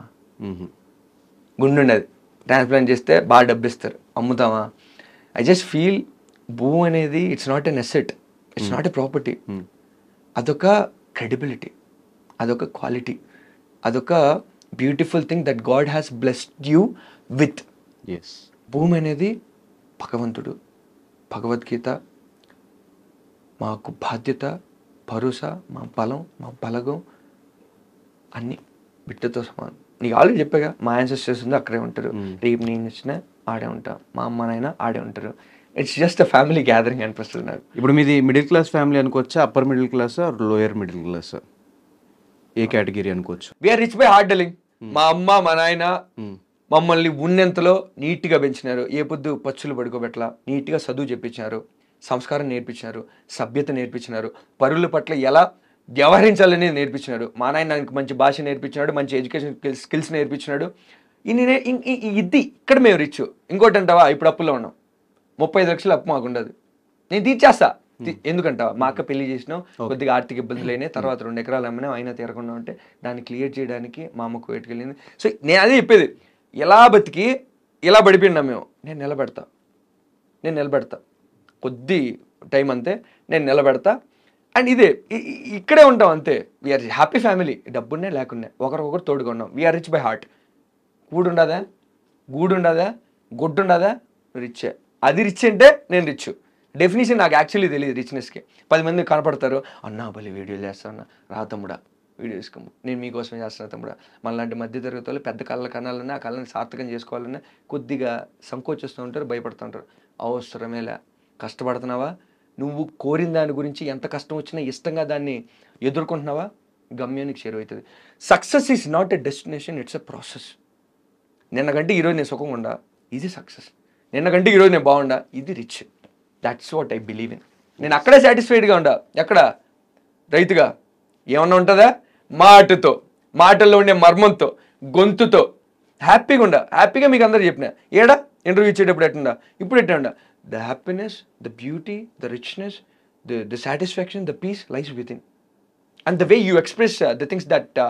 గుండు ఉండదు ట్రాన్స్ప్లాంట్ చేస్తే బాగా డబ్బిస్తారు అమ్ముతామా ఐ జస్ట్ ఫీల్ భూ అనేది it's not an asset it's not a property అదొక క్రెడిబిలిటీ అదొక క్వాలిటీ అదొక beautiful thing that God has blessed you with భూమి అనేది భగవంతుడు భగవద్గీత మాకు బాధ్యత భరోసా మా బలం మా బలగం అన్నీ బిడ్డతో సమానం నీకు ఆల్రెడీ చెప్పాగా మా యాన్సెస్టర్స్ చేస్తుంది అక్కడే ఉంటారు hmm. రేపు నేను వచ్చిన ఆడే ఉంటాను మా అమ్మ నాయన ఆడే ఉంటారు it's just a family gathering అనిపిస్తుంది నాకు ఇప్పుడు మీది మిడిల్ క్లాస్ ఫ్యామిలీ అనుకోవచ్చు upper middle class or lower middle class ఏ కేటగిరీ అనుకోవచ్చు we are rich by hard dealing మా అమ్మ మా నాయన hmm. మమ్మల్ని ఉన్నంతలో నీట్గా పెంచినారు ఏ పొద్దు పచ్చులు పడుకోబెట్ల నీట్గా చదువు చెప్పించినారు సంస్కారం నేర్పించినారు సభ్యత నేర్పించినారు పరుల పట్ల ఎలా వ్యవహరించాలనేది నేర్పించినాడు మా నాయన నాకు మంచి భాష నేర్పించినాడు మంచి ఎడ్యుకేషన్ స్కిల్స్ నేర్పించినాడు ఇది ఇక్కడ మేము రిచ్ ఇంకోటి అంటావా ఇప్పుడు అప్పులో ఉన్నాం ముప్పై లక్షల లక్షలు అప్పు మాకు ఉండదు నేను తీర్చేస్తా ఎందుకంట మా అక్క పెళ్లి చేసినాం కొద్దిగా ఆర్థిక ఇబ్బందులు అయినాయి తర్వాత రెండు ఎకరాలు అమ్మనే ఆయన తీరకుండా ఉంటే దాన్ని క్లియర్ చేయడానికి మా అమ్మకు వెళ్ళింది సో నేను అదే చెప్పేది ఎలా బతికి ఇలా పడిపోయినా మేము నేను నిలబెడతా నేను నిలబెడతా కొద్ది టైం అంతే నేను నిలబెడతా అండ్ ఇదే ఇక్కడే ఉంటాం అంతే వీఆర్ హ్యాపీ ఫ్యామిలీ డబ్బున్నే లేకున్నా ఒకరికొకరు తోడుగా ఉన్నాం వీఆర్ రిచ్ బై హార్ట్ గూడు ఉండదా గూడు ఉండదా గుడ్డు ఉండదా రిచ్ అది రిచ్ అంటే నేను రిచ్ డెఫినేషన్ నాకు యాక్చువల్లీ తెలియదు రిచ్నెస్కి పది మంది కనపడతారు అన్నా బలి వీడియోలు చేస్తాను రా తమ్ముడా వీడియో చేసుకోము నేను మీకోసమే చేస్తున్నా తమ్ముడా మనలాంటి మధ్య తరగతి వాళ్ళు పెద్ద కళ్ళ కనాలన్నా ఆ కళ్ళని సార్థకం చేసుకోవాలన్నా కొద్దిగా సంకోచిస్తూ ఉంటారు భయపడుతూ ఉంటారు అవసరమేలా కష్టపడుతున్నావా నువ్వు కోరిన దాని గురించి ఎంత కష్టం వచ్చినా ఇష్టంగా దాన్ని ఎదుర్కొంటున్నావా గమ్యానికి అవుతుంది success is not a destination it's a process కంటే ఈరోజు నేను సుఖంగా ఉండా ఇది సక్సెస్ నిన్న కంటే ఈరోజు నేను బాగుండా ఇది rich that's what I believe in నేను అక్కడే సాటిస్ఫైడ్గా ఉండా ఎక్కడ రైతుగా ఏమన్నా ఉంటుందా మాటతో మాటల్లో ఉండే మర్మంతో గొంతుతో హ్యాపీగా ఉండ హ్యాపీగా మీకు అందరూ చెప్పిన ఏడా ఇంటర్వ్యూ ఇచ్చేటప్పుడు ఎట్టుండా ఇప్పుడు ఎట్టుండా the happiness the beauty the richness the the satisfaction the peace life within and the way you express the things that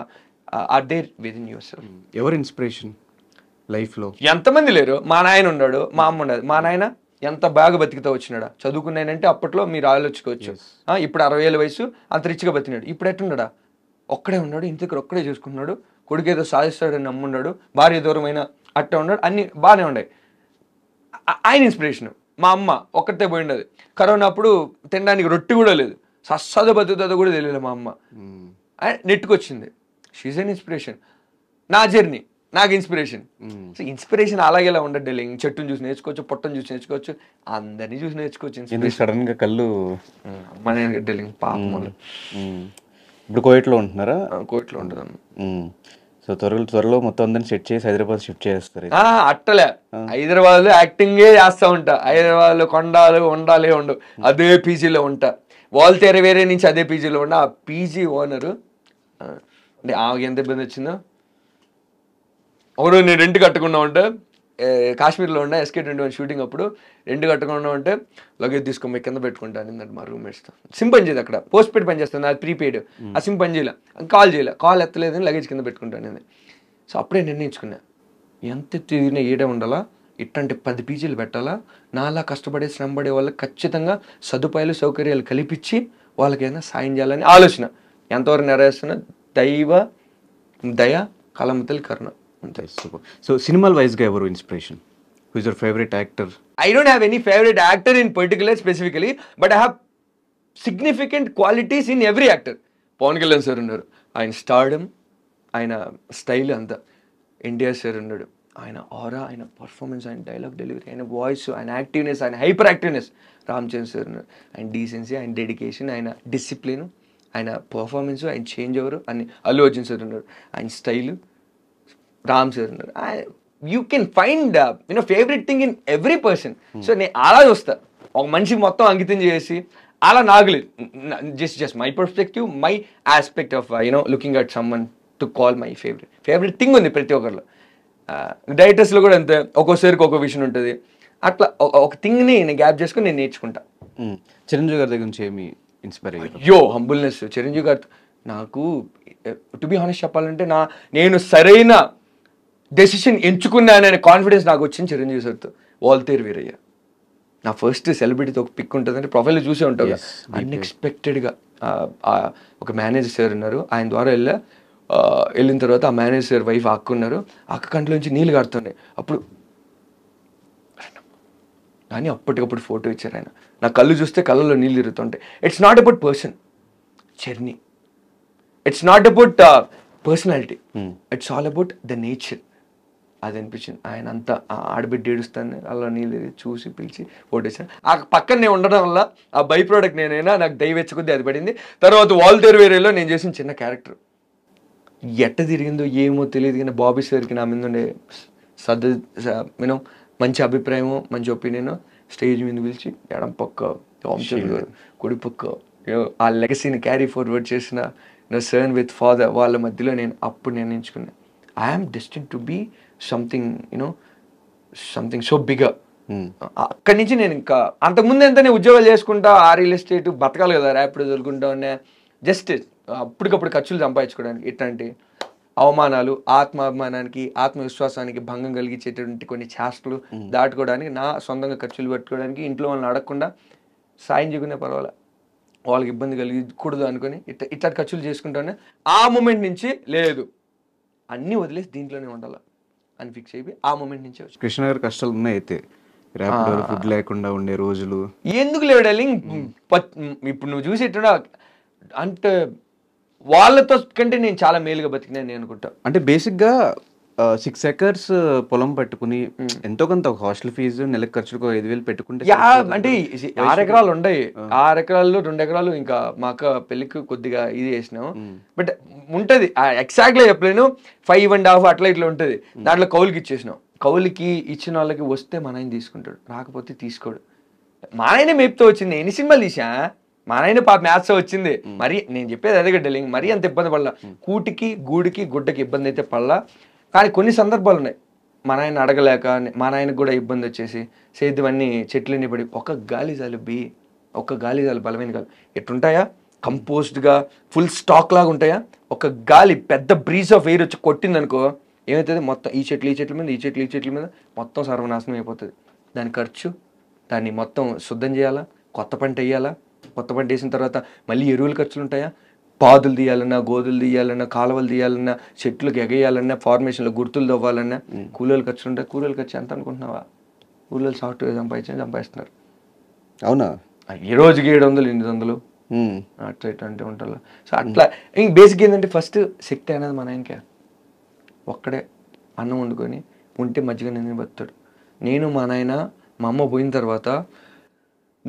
are there within yourself ever inspiration లైఫ్లో ఎంతమంది లేరు మా నాయన ఉన్నాడు మా అమ్మ ఉండదు మా నాయన ఎంత బాగా బతికితో వచ్చినాడా చదువుకున్నానంటే అప్పట్లో మీరు ఆలోచించుకోవచ్చు ఇప్పుడు అరవై ఏళ్ళ వయసు అంత రిచ్గా బతికినాడు ఇప్పుడు ఎట్టున్నాడా ఒక్కడే ఉన్నాడు ఇంటి దగ్గర ఒక్కడే చూసుకున్నాడు కొడుకు ఏదో సాధిస్తాడని నమ్మున్నాడు భార్య దూరమైన అట్టే ఉన్నాడు అన్ని బాగానే ఉన్నాయి ఆయన ఇన్స్పిరేషన్ మా అమ్మ ఒక్కటే పోయిండదు కరోనా అప్పుడు తినడానికి రొట్టి కూడా లేదు సస్సద బతుకుతుందో కూడా తెలియలేదు మా అమ్మ hmm. నెట్టుకొచ్చింది షీజ్ అన్ ఇన్స్పిరేషన్ నా జర్నీ నాకు ఇన్స్పిరేషన్ సో ఇన్స్పిరేషన్ అలాగేలా ఉండదు డెలింగ్ చెట్టును చూసి నేర్చుకోవచ్చు పొట్టను చూసి నేర్చుకోవచ్చు అందరినీ చూసి నేర్చుకోవచ్చు సడన్ గా కళ్ళు hmm, మన డెలింగ్ పాపం hmm. Hmm. ఇప్పుడు కోయిట్లో ఉంటున్నారా కోయిట్లో ఉంటుందమ్మ సో త్వరలో త్వరలో మొత్తం అందరిని సెట్ చేసి హైదరాబాద్ షిఫ్ట్ చేస్తారు అట్టలే హైదరాబాద్ లో యాక్టింగే చేస్తా ఉంటా హైదరాబాద్ లో కొండాలు ఉండాలి ఉండవు అదే పీజీలో ఉంటా వాల్ తెర వేరే నుంచి అదే పీజీలో ఉండే ఆ పీజీ ఓనరు అంటే ఆమెకి ఎంత ఇబ్బంది వచ్చిందో ఒకడు నేను రెంట్ కట్టుకున్నావు ఉంటే కాశ్మీర్లో ఉన్న ఎస్కే ట్వంటీ వన్ షూటింగ్ అప్పుడు రెండు కట్టకుండా ఉంటే లగేజ్ తీసుకో మీ కింద పెట్టుకుంటాను అన్నట్టు మా రూమ్మేట్స్తో సిమ్ పని చేయదు అక్కడ పోస్ట్ పెయిడ్ పని చేస్తాను అది ప్రీపెయిడ్ ఆ సిమ్ పని చేయలే కాల్ చేయలే కాల్ ఎత్తలేదని లగేజ్ కింద పెట్టుకుంటాను అని సో అప్పుడే నిర్ణయించుకున్నా ఎంత తిరిగినా ఏడే ఉండాలా ఇట్లాంటి పది పీజీలు పెట్టాలా నాలా కష్టపడే శ్రమపడే వాళ్ళకి ఖచ్చితంగా సదుపాయాలు సౌకర్యాలు కల్పించి వాళ్ళకైనా సాయం చేయాలని ఆలోచన ఎంతవరకు నెరవేరుస్తున్నా దైవ దయ కలమతలు కరుణ ఉంటాయి సూపర్ సో సినిమాల ఎవరు inspiration who your favourite actor I don't have any favourite actor in particular specifically but I have significant qualities in every actor Pawan Kalyan sir ఉన్నారు ఆయన స్టార్డమ్ ఆయన స్టైల్ అంతా ఎన్టీఆర్ సార్ ఉన్నాడు ఆయన ఆరా ఆయన పర్ఫార్మెన్స్ ఆయన డైలాగ్ డెలివరీ ఆయన వాయిస్ ఆయన యాక్టివ్నెస్ ఆయన hyper activeness Ram Charan sir ఉన్నారు ఆయన డీసెన్సీ ఆయన డెడికేషన్ ఆయన డిసిప్లిన్ ఆయన పర్ఫార్మెన్స్ ఆయన చేంజ్ ఎవరు అని అల్లు అర్జున్ సార్ ఉన్నారు ఆయన స్టైలు రామ్ ఉన్నారు you can find you know favourite thing in every person so నేను అలా చూస్తా ఒక మనిషికి మొత్తం అంకితం చేసి అలా నాగలేదు just just my perspective my aspect of you know looking at someone to call my favourite favourite thing ఉంది ప్రతి ఒక్కరిలో డైరెక్టర్స్లో uh, కూడా అంతే ఒక్కోసారికి ఒక్కో విషయం ఉంటుంది అట్లా ఒక థింగ్ని నేను గ్యాప్ చేసుకుని నేను నేర్చుకుంటా చిరంజీవి గారి దగ్గర నుంచి ఏమి ఇన్స్పైర్ అయ్యో హంబుల్నెస్ చిరంజీవి గారు నాకు టు బి హానెస్ట్ చెప్పాలంటే నా నేను సరైన డెసిషన్ ఎంచుకున్నాననే కాన్ఫిడెన్స్ నాకు వచ్చింది చిరంజీవి సార్తో వాల్తేర్ వీరయ్య నా ఫస్ట్ సెలబ్రిటీతో ఒక పిక్ ఉంటుందంటే ప్రొఫైల్ చూసే ఉంటావు అన్ఎక్స్పెక్టెడ్గా ఒక మేనేజర్ సార్ ఉన్నారు ఆయన ద్వారా వెళ్ళా వెళ్ళిన తర్వాత ఆ మేనేజర్ సార్ వైఫ్ ఆక్కున్నారు అక్క నుంచి నీళ్ళు కడుతున్నాయి అప్పుడు కానీ అప్పటికప్పుడు ఫోటో ఇచ్చారు ఆయన నా కళ్ళు చూస్తే కళ్ళలో నీళ్ళు తిరుగుతుంటాయి it's not about person journey it's not about personality it's all about the nature అది అనిపించింది ఆయన అంతా ఆడబిడ్డ ఏడుస్తాను అలా నీళ్ళు చూసి పిలిచి ఓటేసాను ఆ నేను ఉండడం వల్ల ఆ బై ప్రోడక్ట్ నేనైనా నాకు దయవెచ్చుకుంది అది పడింది తర్వాత వాల్ వేరేలో నేను చేసిన చిన్న క్యారెక్టర్ ఎట్ట తిరిగిందో ఏమో తెలియదు కానీ బాబీ సార్కి నా మీద ఉండే సర్ద మీనో మంచి అభిప్రాయము మంచి ఒపీనియను స్టేజ్ మీద పిలిచి ఎడం పక్క కుడి పక్క ఆ లెగసీని క్యారీ ఫార్వర్డ్ చేసిన నా సర్న్ విత్ ఫాదర్ వాళ్ళ మధ్యలో నేను అప్పుడు నేను ఎంచుకున్నాను I'm destined to be something you know something so big అక్కడి నుంచి నేను ఇంకా అంతకుముందు ఎంత నేను ఉద్యోగాలు చేసుకుంటా ఆ రియల్ ఎస్టేట్ బతకాలి కదా ర్యాపిడ్ వదులుకుంటా ఉన్నా జస్ట్ uh, అప్పటికప్పుడు ఖర్చులు సంపాదించుకోవడానికి ఎట్లాంటి అవమానాలు ఆత్మాభిమానానికి ఆత్మవిశ్వాసానికి భంగం కలిగించేటువంటి కొన్ని చేష్టలు hmm. దాటుకోవడానికి నా సొంతంగా ఖర్చులు పెట్టుకోవడానికి ఇంట్లో వాళ్ళని అడగకుండా సాయం చేయకునే పర్వాలే వాళ్ళకి ఇబ్బంది కలిగకూడదు అనుకుని ఇట్లా ఇట్లా ఖర్చులు చేసుకుంటానే ఆ మూమెంట్ నుంచి లేదు అన్నీ వదిలేసి దీంట్లోనే ఉండాలి అని ఫిక్స్ అయిపోయి ఆ మూమెంట్ నుంచే వచ్చి కృష్ణ కష్టాలు ఉన్నాయి అయితే ఫుడ్ లేకుండా ఉండే రోజులు ఎందుకు లేవు డార్లింగ్ ఇప్పుడు నువ్వు చూసేట అంటే వాళ్ళతో కంటే నేను చాలా మేలుగా బతికినా నేను అనుకుంటా అంటే బేసిక్గా సిక్స్ ఎకర్స్ పొలం పెట్టుకుని hmm. ఎంతో కొంత హాస్టల్ ఫీజు నెల ఖర్చులు ఐదు వేలు పెట్టుకుంటే అంటే ఆరు ఎకరాలు ఉండయి ఆరు ఎకరాల్లో రెండు ఎకరాలు ఇంకా మా అక్క పెళ్లికి కొద్దిగా ఇది చేసినాం బట్ hmm. ఉంటది ఎగ్జాక్ట్ గా చెప్పలేను ఫైవ్ అండ్ హాఫ్ అట్లా ఇట్లా ఉంటది hmm. దాంట్లో కౌలుకి ఇచ్చేసినాం కౌలుకి ఇచ్చిన వాళ్ళకి వస్తే మన ఆయన తీసుకుంటాడు రాకపోతే తీసుకోడు మా ఆయన మేపుతో వచ్చింది ఎన్ని సినిమాలు తీసా మా నాయన పాప మ్యాథ్స్ వచ్చింది మరి నేను చెప్పేది అదే డెలింగ్ మరీ అంత ఇబ్బంది పడలా కూటికి గూడికి గుడ్డకి ఇబ్బంది అయితే పడలా కానీ కొన్ని సందర్భాలు ఉన్నాయి మా నాయన అడగలేక మా నాయనకు కూడా ఇబ్బంది వచ్చేసి అన్నీ చెట్లన్నీ పడి ఒక గాలి బి ఒక గాలి చాలు బలమైన గాలి ఎట్లుంటాయా కంపోస్ట్గా ఫుల్ స్టాక్ లాగా ఉంటాయా ఒక గాలి పెద్ద బ్రీజ్ ఆఫ్ ఎయిర్ వచ్చి కొట్టిందనుకో ఏమవుతుంది మొత్తం ఈ చెట్లు ఈ చెట్ల మీద ఈ చెట్లు ఈ చెట్ల మీద మొత్తం సర్వనాశనం అయిపోతుంది దాని ఖర్చు దాన్ని మొత్తం శుద్ధం చేయాలా కొత్త పంట వేయాలా కొత్త పంట వేసిన తర్వాత మళ్ళీ ఎరువుల ఖర్చులు ఉంటాయా పాదులు తీయాలన్నా గోధులు తీయాలన్నా కాలువలు తీయాలన్నా చెట్లకు ఎగేయాలన్నా ఫార్మేషన్లో గుర్తులు తవ్వాలన్నా కూలీలు ఖర్చులు ఉంటాయి కూలీలు ఖర్చు ఎంత అనుకుంటున్నావా కూలీలు సాఫ్ట్వేర్ సంపాదించి సంపాదిస్తున్నారు అవునా ఈ రోజుకి ఏడు వందలు ఎనిమిది వందలు అట్లా ఇటువంటి అంటే ఉంటారు సో అట్లా ఇంక బేసిక్ ఏంటంటే ఫస్ట్ శక్తి అనేది మన ఇంకా ఒక్కడే అన్నం వండుకొని ఉంటే మజ్జిగ నేను బతుతాడు నేను మా నాయన మా అమ్మ పోయిన తర్వాత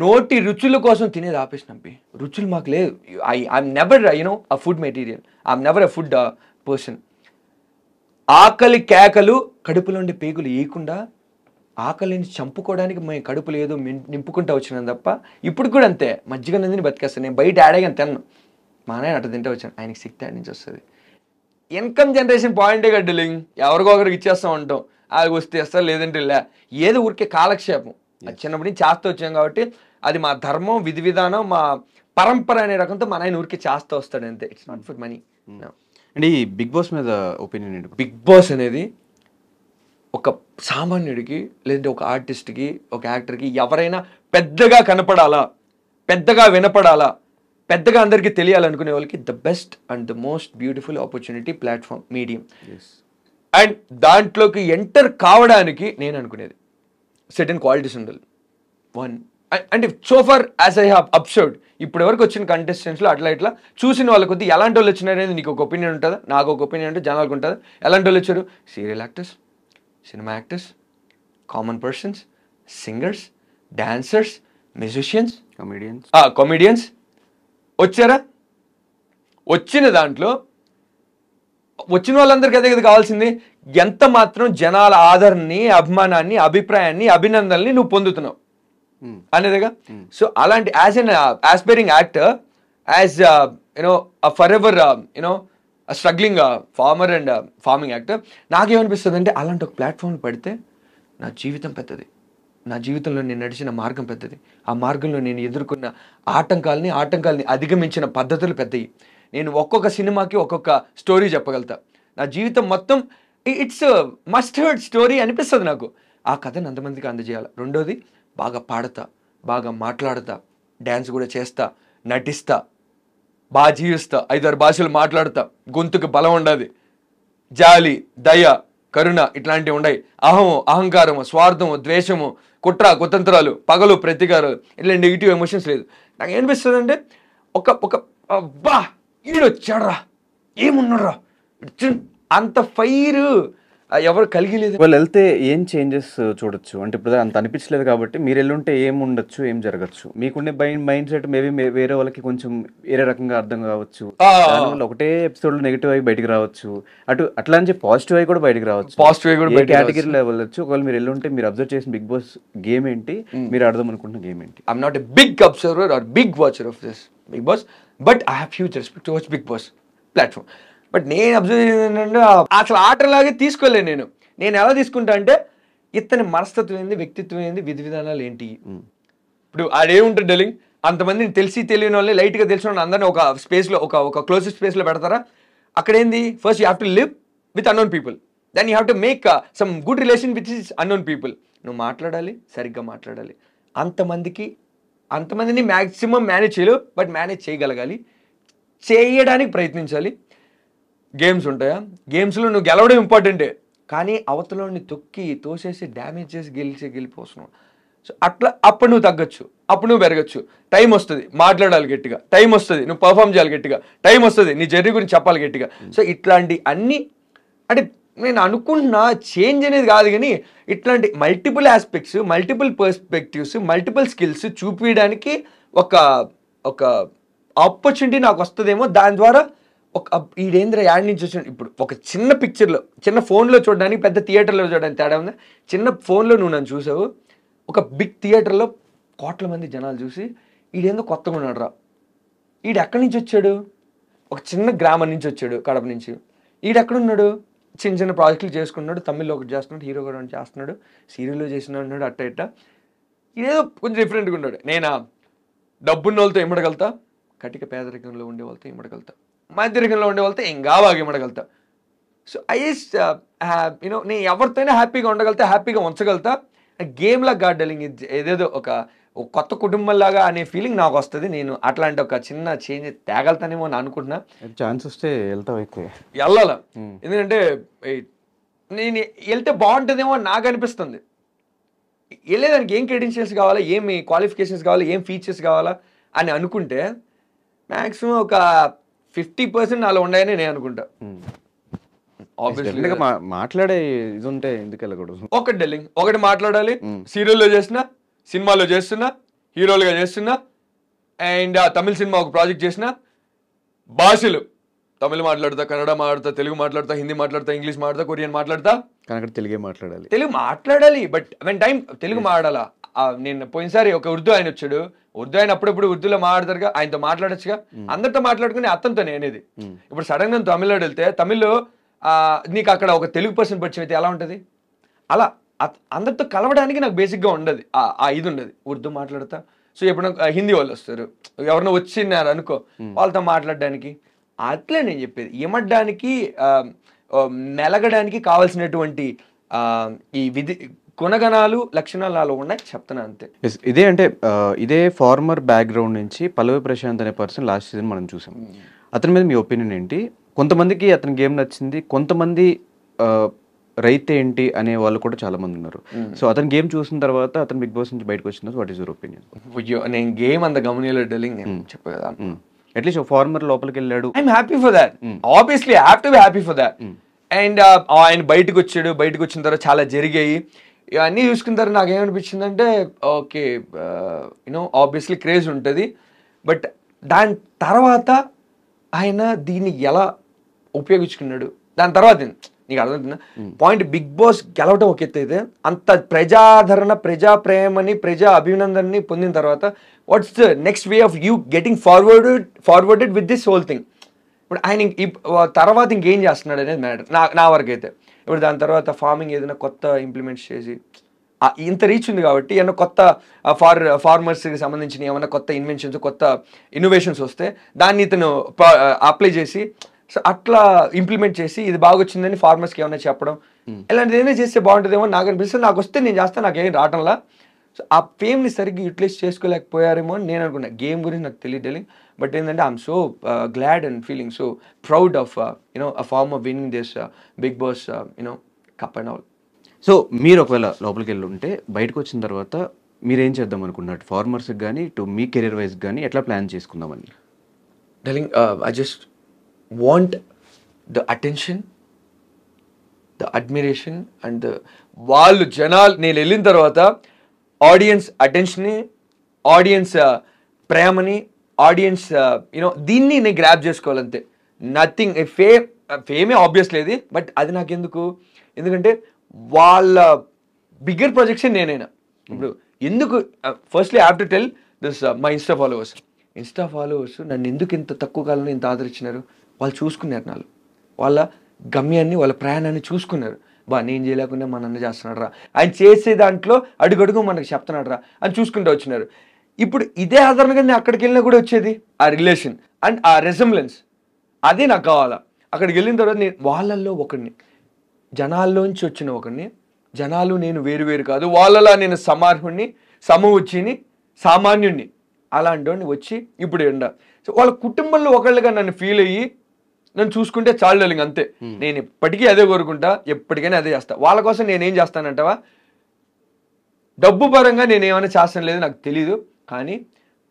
నోటి రుచుల కోసం తినేది ఆపేసినాం పి రుచులు మాకు లేదు I I'm never you know a food material I'm never a food person ఆకలి కేకలు కడుపులో ఉండే పేగులు వేయకుండా ఆకలిని చంపుకోవడానికి మేము కడుపులు ఏదో నింపుకుంటూ వచ్చినాను తప్ప ఇప్పుడు కూడా అంతే మజ్జిగ నందిని బతికేస్తాను నేను బయట ఆడేగాను తిన్నాను మా నాయన అటు తింటే వచ్చాను ఆయనకి శక్తి ఆడి నుంచి వస్తుంది ఇన్కమ్ జనరేషన్ పాయింటే గడ్డలింగ్ ఎవరికో ఒకరికి ఇచ్చేస్తాం ఉంటాం అది వస్తే ఇస్తా లేదంటే ఇలా ఏదో ఊరికే కాలక్షేపం చిన్నప్పటి నుంచి చేస్తూ వచ్చాం కాబట్టి అది మా ధర్మం విధి విధానం మా పరంపర అనే రకంతో మన ఆయన ఊరికి చేస్తూ వస్తాడు అంతే it's not for money and ఈ బిగ్ బాస్ మీద ఒపీనియన్ ఏంటి బిగ్ బాస్ అనేది ఒక సామాన్యుడికి లేదంటే ఒక ఆర్టిస్ట్కి ఒక యాక్టర్కి ఎవరైనా పెద్దగా కనపడాలా పెద్దగా వినపడాలా పెద్దగా అందరికీ తెలియాలనుకునే వాళ్ళకి the best and the most beautiful opportunity platform medium and దాంట్లోకి ఎంటర్ కావడానికి నేను అనుకునేది సర్టెన్ క్వాలిటీస్ ఉండాలి వన్ అంటే so far as I have observed ఇప్పుడు ఎవరికి వచ్చిన కంటెస్టెంట్స్లో అట్లా ఇట్లా చూసిన వాళ్ళ కొద్ది ఎలాంటి వాళ్ళు వచ్చినారనేది నీకు ఒక ఒపీనియన్ ఉంటుందా నాకు ఒక ఒపీనియన్ అంటే జనాలకు ఉంటుందా ఎలాంటి వాళ్ళు వచ్చారు serial actors cinema actors common persons singers dancers musicians comedians comedians వచ్చారా వచ్చిన దాంట్లో వచ్చిన వాళ్ళందరికీ అదే కదా కావాల్సింది ఎంత మాత్రం జనాల ఆదరణని అభిమానాన్ని అభిప్రాయాన్ని అభినందనని నువ్వు పొందుతున్నావు అనేదిగా సో అలాంటి as an aspiring actor as you know forever you know struggling farmer and farming actor నాకేమనిపిస్తుంది అంటే అలాంటి ఒక ప్లాట్ఫామ్ పడితే నా జీవితం పెద్దది నా జీవితంలో నేను నడిచిన మార్గం పెద్దది ఆ మార్గంలో నేను ఎదుర్కొన్న ఆటంకాలని ఆటంకాలని అధిగమించిన పద్ధతులు పెద్దవి నేను ఒక్కొక్క సినిమాకి ఒక్కొక్క స్టోరీ చెప్పగలుగుతా నా జీవితం మొత్తం ఇట్స్ మస్ట్ హర్డ్ స్టోరీ అనిపిస్తుంది నాకు ఆ కథను అంతమందికి అందజేయాలి రెండోది బాగా పాడతా బాగా మాట్లాడతా డ్యాన్స్ కూడా చేస్తా నటిస్తా బాగా జీవిస్తా ఐదారు భాషలు మాట్లాడతా గొంతుకు బలం ఉండదు జాలి దయ కరుణ ఇట్లాంటివి ఉన్నాయి అహము అహంకారము స్వార్థము ద్వేషము కుట్ర కుతంత్రాలు పగలు ప్రతికారు ఇట్లా నెగిటివ్ ఎమోషన్స్ లేదు నాకు ఏనిపిస్తుంది అంటే ఒక ఒక అబ్బా ఈడొచ్చాడరా ఏమున్నారా అంత ఫైరు ఎవరు కలిగి లేదు వాళ్ళు వెళ్తే ఏం చేంజెస్ చూడొచ్చు అంటే ఇప్పుడు అంత అనిపించలేదు కాబట్టి మీరు వెళ్ళుంటే ఏం ఉండొచ్చు ఏం జరగచ్చు మీకుండే మైండ్ సెట్ మేబీ వేరే వాళ్ళకి కొంచెం వేరే రకంగా అర్థం కావచ్చు ఒకటే ఎపిసోడ్ నెగిటివ్ అయి బయటకు రావచ్చు అటు అట్లా అని పాజిటివ్ అయి కూడా బయటకు రావచ్చు పాజిటివ్ అయి కూడా లెవెల్ వచ్చు ఒకవేళ మీరు వెళ్ళుంటే మీరు అబ్జర్వ్ చేసిన బిగ్ బాస్ గేమ్ ఏంటి మీరు అర్థం అనుకుంటున్న గేమ్ ఏంటి I'm not a big observer or big watcher of this Bigg Boss but I have huge to watch Bigg Boss platform but నేను అబ్జర్వ్ ఏంటంటే అసలు ఆటలాగే తీసుకోలేను నేను నేను ఎలా తీసుకుంటా అంటే ఇతని మనస్తత్వం ఏంది వ్యక్తిత్వం ఏంది విధి విధానాలు ఏంటి ఇప్పుడు ఆడేముంటాడు డెలింగ్ అంతమందిని తెలిసి తెలియని వాళ్ళని లైట్గా తెలిసిన వాళ్ళని అందరినీ ఒక స్పేస్లో ఒక ఒక క్లోజ్ స్పేస్లో పెడతారా అక్కడేంది first you have to live with unknown people then you have to make some good relation with unknown people నువ్వు మాట్లాడాలి సరిగ్గా మాట్లాడాలి అంతమందికి అంతమందిని మ్యాక్సిమం మేనేజ్ చేయలేవు బట్ మేనేజ్ చేయగలగాలి చేయడానికి ప్రయత్నించాలి గేమ్స్ ఉంటాయా గేమ్స్లో నువ్వు గెలవడం ఇంపార్టెంటే కానీ అవతలని తొక్కి తోసేసి డ్యామేజ్ చేసి గెలిచి గెలిపోతున్నావు సో అట్లా అప్పుడు నువ్వు తగ్గచ్చు అప్పుడు నువ్వు పెరగచ్చు టైం వస్తుంది మాట్లాడాలి గట్టిగా టైం వస్తుంది నువ్వు పర్ఫామ్ చేయాలి గట్టిగా టైం వస్తుంది నీ జర్నీ గురించి చెప్పాలి గట్టిగా hmm. సో ఇట్లాంటి అన్నీ అంటే నేను అనుకున్న చేంజ్ అనేది కాదు కానీ ఇట్లాంటి multiple aspects multiple perspectives multiple skills చూపించడానికి ఒక ఒక ఆపర్చునిటీ నాకు వస్తుందేమో దాని ద్వారా ఒక ఈడేంద్ర యాడ్ నుంచి వచ్చిన ఇప్పుడు ఒక చిన్న పిక్చర్లో చిన్న ఫోన్లో చూడడానికి పెద్ద థియేటర్లో చూడడానికి తేడా ఉంది చిన్న ఫోన్లో నువ్వు నన్ను చూసావు ఒక బిగ్ థియేటర్లో కోట్ల మంది జనాలు చూసి ఈడేందో కొత్తగా ఉన్నాడు రా ఈడు ఎక్కడి నుంచి వచ్చాడు ఒక చిన్న గ్రామం నుంచి వచ్చాడు కడప నుంచి ఈడు చిన్న చిన్న ప్రాజెక్టులు చేసుకున్నాడు తమిళ్లో ఒకటి చేస్తున్నాడు హీరో కూడా చేస్తున్నాడు సీరియల్లో చేసిన ఉన్నాడు అట్ట ఇట్ట ఇదేదో కొంచెం డిఫరెంట్గా ఉన్నాడు నేను డబ్బున్న వాళ్ళతో ఇమ్మడగలుగుతా కటిక పేదరికంలో ఉండే వాళ్ళతో ఇమ్మడగలుగుతా మధ్యరకంలో ఉండే వాళ్ళతో ఇంకా బాగా ఇమ్మడగలుగుతా సో ఐ యూనో నేను ఎవరితోనే హ్యాపీగా ఉండగలుగుతా హ్యాపీగా ఉంచగలుగుతా గేమ్లా గార్డెలింగ్ ఏదేదో ఒక కొత్త కుటుంబంలాగా అనే ఫీలింగ్ నాకు వస్తుంది నేను అట్లాంటి ఒక చిన్న చేంజ్ తేగలుతానేమో అని అనుకుంటున్నా ఛాన్స్ వస్తే వెళ్తావు అయితే వెళ్ళాల ఎందుకంటే నేను వెళ్తే బాగుంటుందేమో నాకు అనిపిస్తుంది వెళ్ళేదానికి ఏం క్రెడెన్షియల్స్ కావాలా ఏమి క్వాలిఫికేషన్స్ కావాలా ఏం ఫీచర్స్ కావాలా అని అనుకుంటే మ్యాక్సిమం ఒక ఫిఫ్టీ పర్సెంట్ అలా ఉన్నాయని నేను అనుకుంటా hmm. మాట్లాడే ఇది ఉంటే ఎందుకు వెళ్ళకూడదు ఒకటి డెల్లింగ్ ఒకటి మాట్లాడాలి hmm. సీరియల్లో చేసిన సినిమాలో చేస్తున్నా హీరోలుగా చేస్తున్నా అండ్ ఆ తమిళ సినిమా ఒక ప్రాజెక్ట్ చేసిన భాషలు తమిళ మాట్లాడతా కన్నడ మాట్లాడతా తెలుగు మాట్లాడతా హిందీ మాట్లాడతా ఇంగ్లీష్ మాట్లాడతా కొరియన్ మాట్లాడతా కనుక తెలుగే మాట్లాడాలి తెలుగు మాట్లాడాలి but when time Telugu hmm. మాట్లాడాలా నేను పోయినసారి ఒక ఉర్దూ ఆయన వచ్చాడు ఉర్దూ ఆయన అప్పుడప్పుడు ఉర్దూలో మాట్లాడతారుగా ఆయనతో మాట్లాడచ్చుగా అందరితో మాట్లాడుకుని అతనితో నేనేది ఇప్పుడు సడన్ గా తమిళనాడు వెళ్తే తమిళ్లో నీకు అక్కడ ఒక తెలుగు పర్సన్ పరిచయం అయితే ఎలా ఉంటుంది అలా అందరితో కలవడానికి నాకు బేసిక్ గా ఉండదు ఆ ఇది ఉండదు ఉర్దూ మాట్లాడతా సో ఎప్పుడు హిందీ వాళ్ళు వస్తారు ఎవరినో వచ్చినారు అనుకో వాళ్ళతో మాట్లాడడానికి అట్లే నేను చెప్పేది ఇమడ్డానికి మెలగడానికి కావాల్సినటువంటి ఈ విధి గుణగణాలు లక్షణాలు అలా ఉన్నాయి చెప్తున్నాను అంతే ఇదే అంటే ఇదే ఫార్మర్ బ్యాక్గ్రౌండ్ నుంచి పల్లవి ప్రశాంత్ అనే పర్సన్ లాస్ట్ సీజన్ మనం చూసాం hmm. అతని మీద మీ ఒపీనియన్ ఏంటి కొంతమందికి అతని గేమ్ నచ్చింది కొంతమంది రైతే ఏంటి అనే వాళ్ళు కూడా చాలా మంది ఉన్నారు సో అతను గేమ్ చూసిన తర్వాత అతను బిగ్ బాస్ నుంచి బయటకు వచ్చిన వాట్ ఈస్ యువర్ ఒపీనియన్ నేను గేమ్ అంత గమనియలేదు డెలింగ్ చెప్పు కదా అట్లీస్ట్ ఫార్మర్ లోపలికి వెళ్ళాడు I'm happy for that obviously have to be happy for that and ఆయన బయటకు వచ్చాడు బయటకు వచ్చిన తర్వాత చాలా జరిగాయి ఇవన్నీ చూసుకున్న తర్వాత నాకు అంటే ఓకే యూనో ఆబ్వియస్లీ క్రేజ్ ఉంటుంది బట్ దాని తర్వాత ఆయన దీన్ని ఎలా ఉపయోగించుకున్నాడు దాని తర్వాత నీకు అర్థమవుతుందా పాయింట్ బిగ్ బాస్ గెలవటం ఒక ఎత్తు అయితే అంత ప్రజాదరణ ప్రజా ప్రేమని ప్రజా అభినందనని పొందిన తర్వాత what's the next way of you getting forward forwarded with this whole thing ఇప్పుడు ఆయన తర్వాత ఇంకేం చేస్తున్నాడు అనేది మ్యాటర్ నా నా వరకు అయితే ఇప్పుడు దాని తర్వాత ఫార్మింగ్ ఏదైనా కొత్త ఇంప్లిమెంట్స్ చేసి ఇంత రీచ్ ఉంది కాబట్టి ఏమైనా కొత్త ఫార్ ఫార్మర్స్కి సంబంధించిన ఏమైనా కొత్త ఇన్వెన్షన్స్ కొత్త ఇన్నోవేషన్స్ వస్తే దాన్ని ఇతను అప్లై చేసి సో అట్లా ఇంప్లిమెంట్ చేసి ఇది బాగా వచ్చిందని ఫార్మర్స్కి ఏమైనా చెప్పడం ఇలాంటిది ఏమైనా చేస్తే బాగుంటుందేమో నాకు అనిపిస్తుంది నాకు వస్తే నేను చేస్తాను ఏం రావటంలా సో ఆ ఫేమ్ని సరిగ్గా యూటిలైజ్ చేసుకోలేకపోయారేమో అని నేను అనుకున్నా గేమ్ గురించి నాకు తెలియదు బట్ ఏంటంటే I'm so glad and feeling so proud of you know a form of winning this Bigg Boss you know cup and all so మీరు ఒకవేళ లోపలికి వెళ్ళి ఉంటే బయటకు వచ్చిన తర్వాత మీరేం చేద్దాం అనుకున్నారు ఫార్మర్స్కి కానీ టు మీ కెరీర్ వైజ్ కానీ ఎట్లా ప్లాన్ చేసుకుందామని డెలింగ్ I just want the attention the admiration and వాళ్ళు జనాలు నేను వెళ్ళిన తర్వాత ఆడియన్స్ అటెన్షన్ని ఆడియన్స్ ప్రేమని ఆడియన్స్ యూనో దీన్ని నేను గ్రాప్ చేసుకోవాలంతే నథింగ్ ఫేమ్ ఫేమే ఆబ్వియస్ లేదు బట్ అది నాకు ఎందుకు ఎందుకంటే వాళ్ళ బిగ్గర్ ప్రొజెక్షన్ నేనైనా ఇప్పుడు ఎందుకు firstly have to tell this my insta followers insta followers నన్ను ఎందుకు ఇంత తక్కువ కాలంలో ఇంత ఆదరించినారు వాళ్ళు చూసుకున్నారు నాలు వాళ్ళ గమ్యాన్ని వాళ్ళ ప్రయాణాన్ని చూసుకున్నారు బా నేను చేయలేకుండా మా నన్ను చేస్తున్నాడు రా ఆయన చేసే దాంట్లో అడుగడుగు మనకు చెప్తున్నాడు రా అని చూసుకుంటూ వచ్చినారు ఇప్పుడు ఇదే ఆధారంగా నేను అక్కడికి వెళ్ళినా కూడా వచ్చేది ఆ రిలేషన్ అండ్ ఆ రెసెంబ్లెన్స్ అదే నాకు కావాలా అక్కడికి వెళ్ళిన తర్వాత నేను వాళ్ళల్లో ఒకరిని జనాల్లోంచి వచ్చిన ఒకరిని జనాలు నేను వేరు వేరు కాదు వాళ్ళలా నేను సమార్హుణ్ణి సమవుచ్చిని సామాన్యుణ్ణి అలాంటి వచ్చి ఇప్పుడు ఎండ సో వాళ్ళ కుటుంబంలో ఒకళ్ళుగా నన్ను ఫీల్ అయ్యి నన్ను చూసుకుంటే చాలు ఇంక అంతే hmm. నేను ఎప్పటికీ అదే కోరుకుంటా ఎప్పటికైనా అదే చేస్తా వాళ్ళ కోసం నేనేం చేస్తానంటావా డబ్బు పరంగా నేనేమైనా చేస్తాను లేదు నాకు తెలీదు కానీ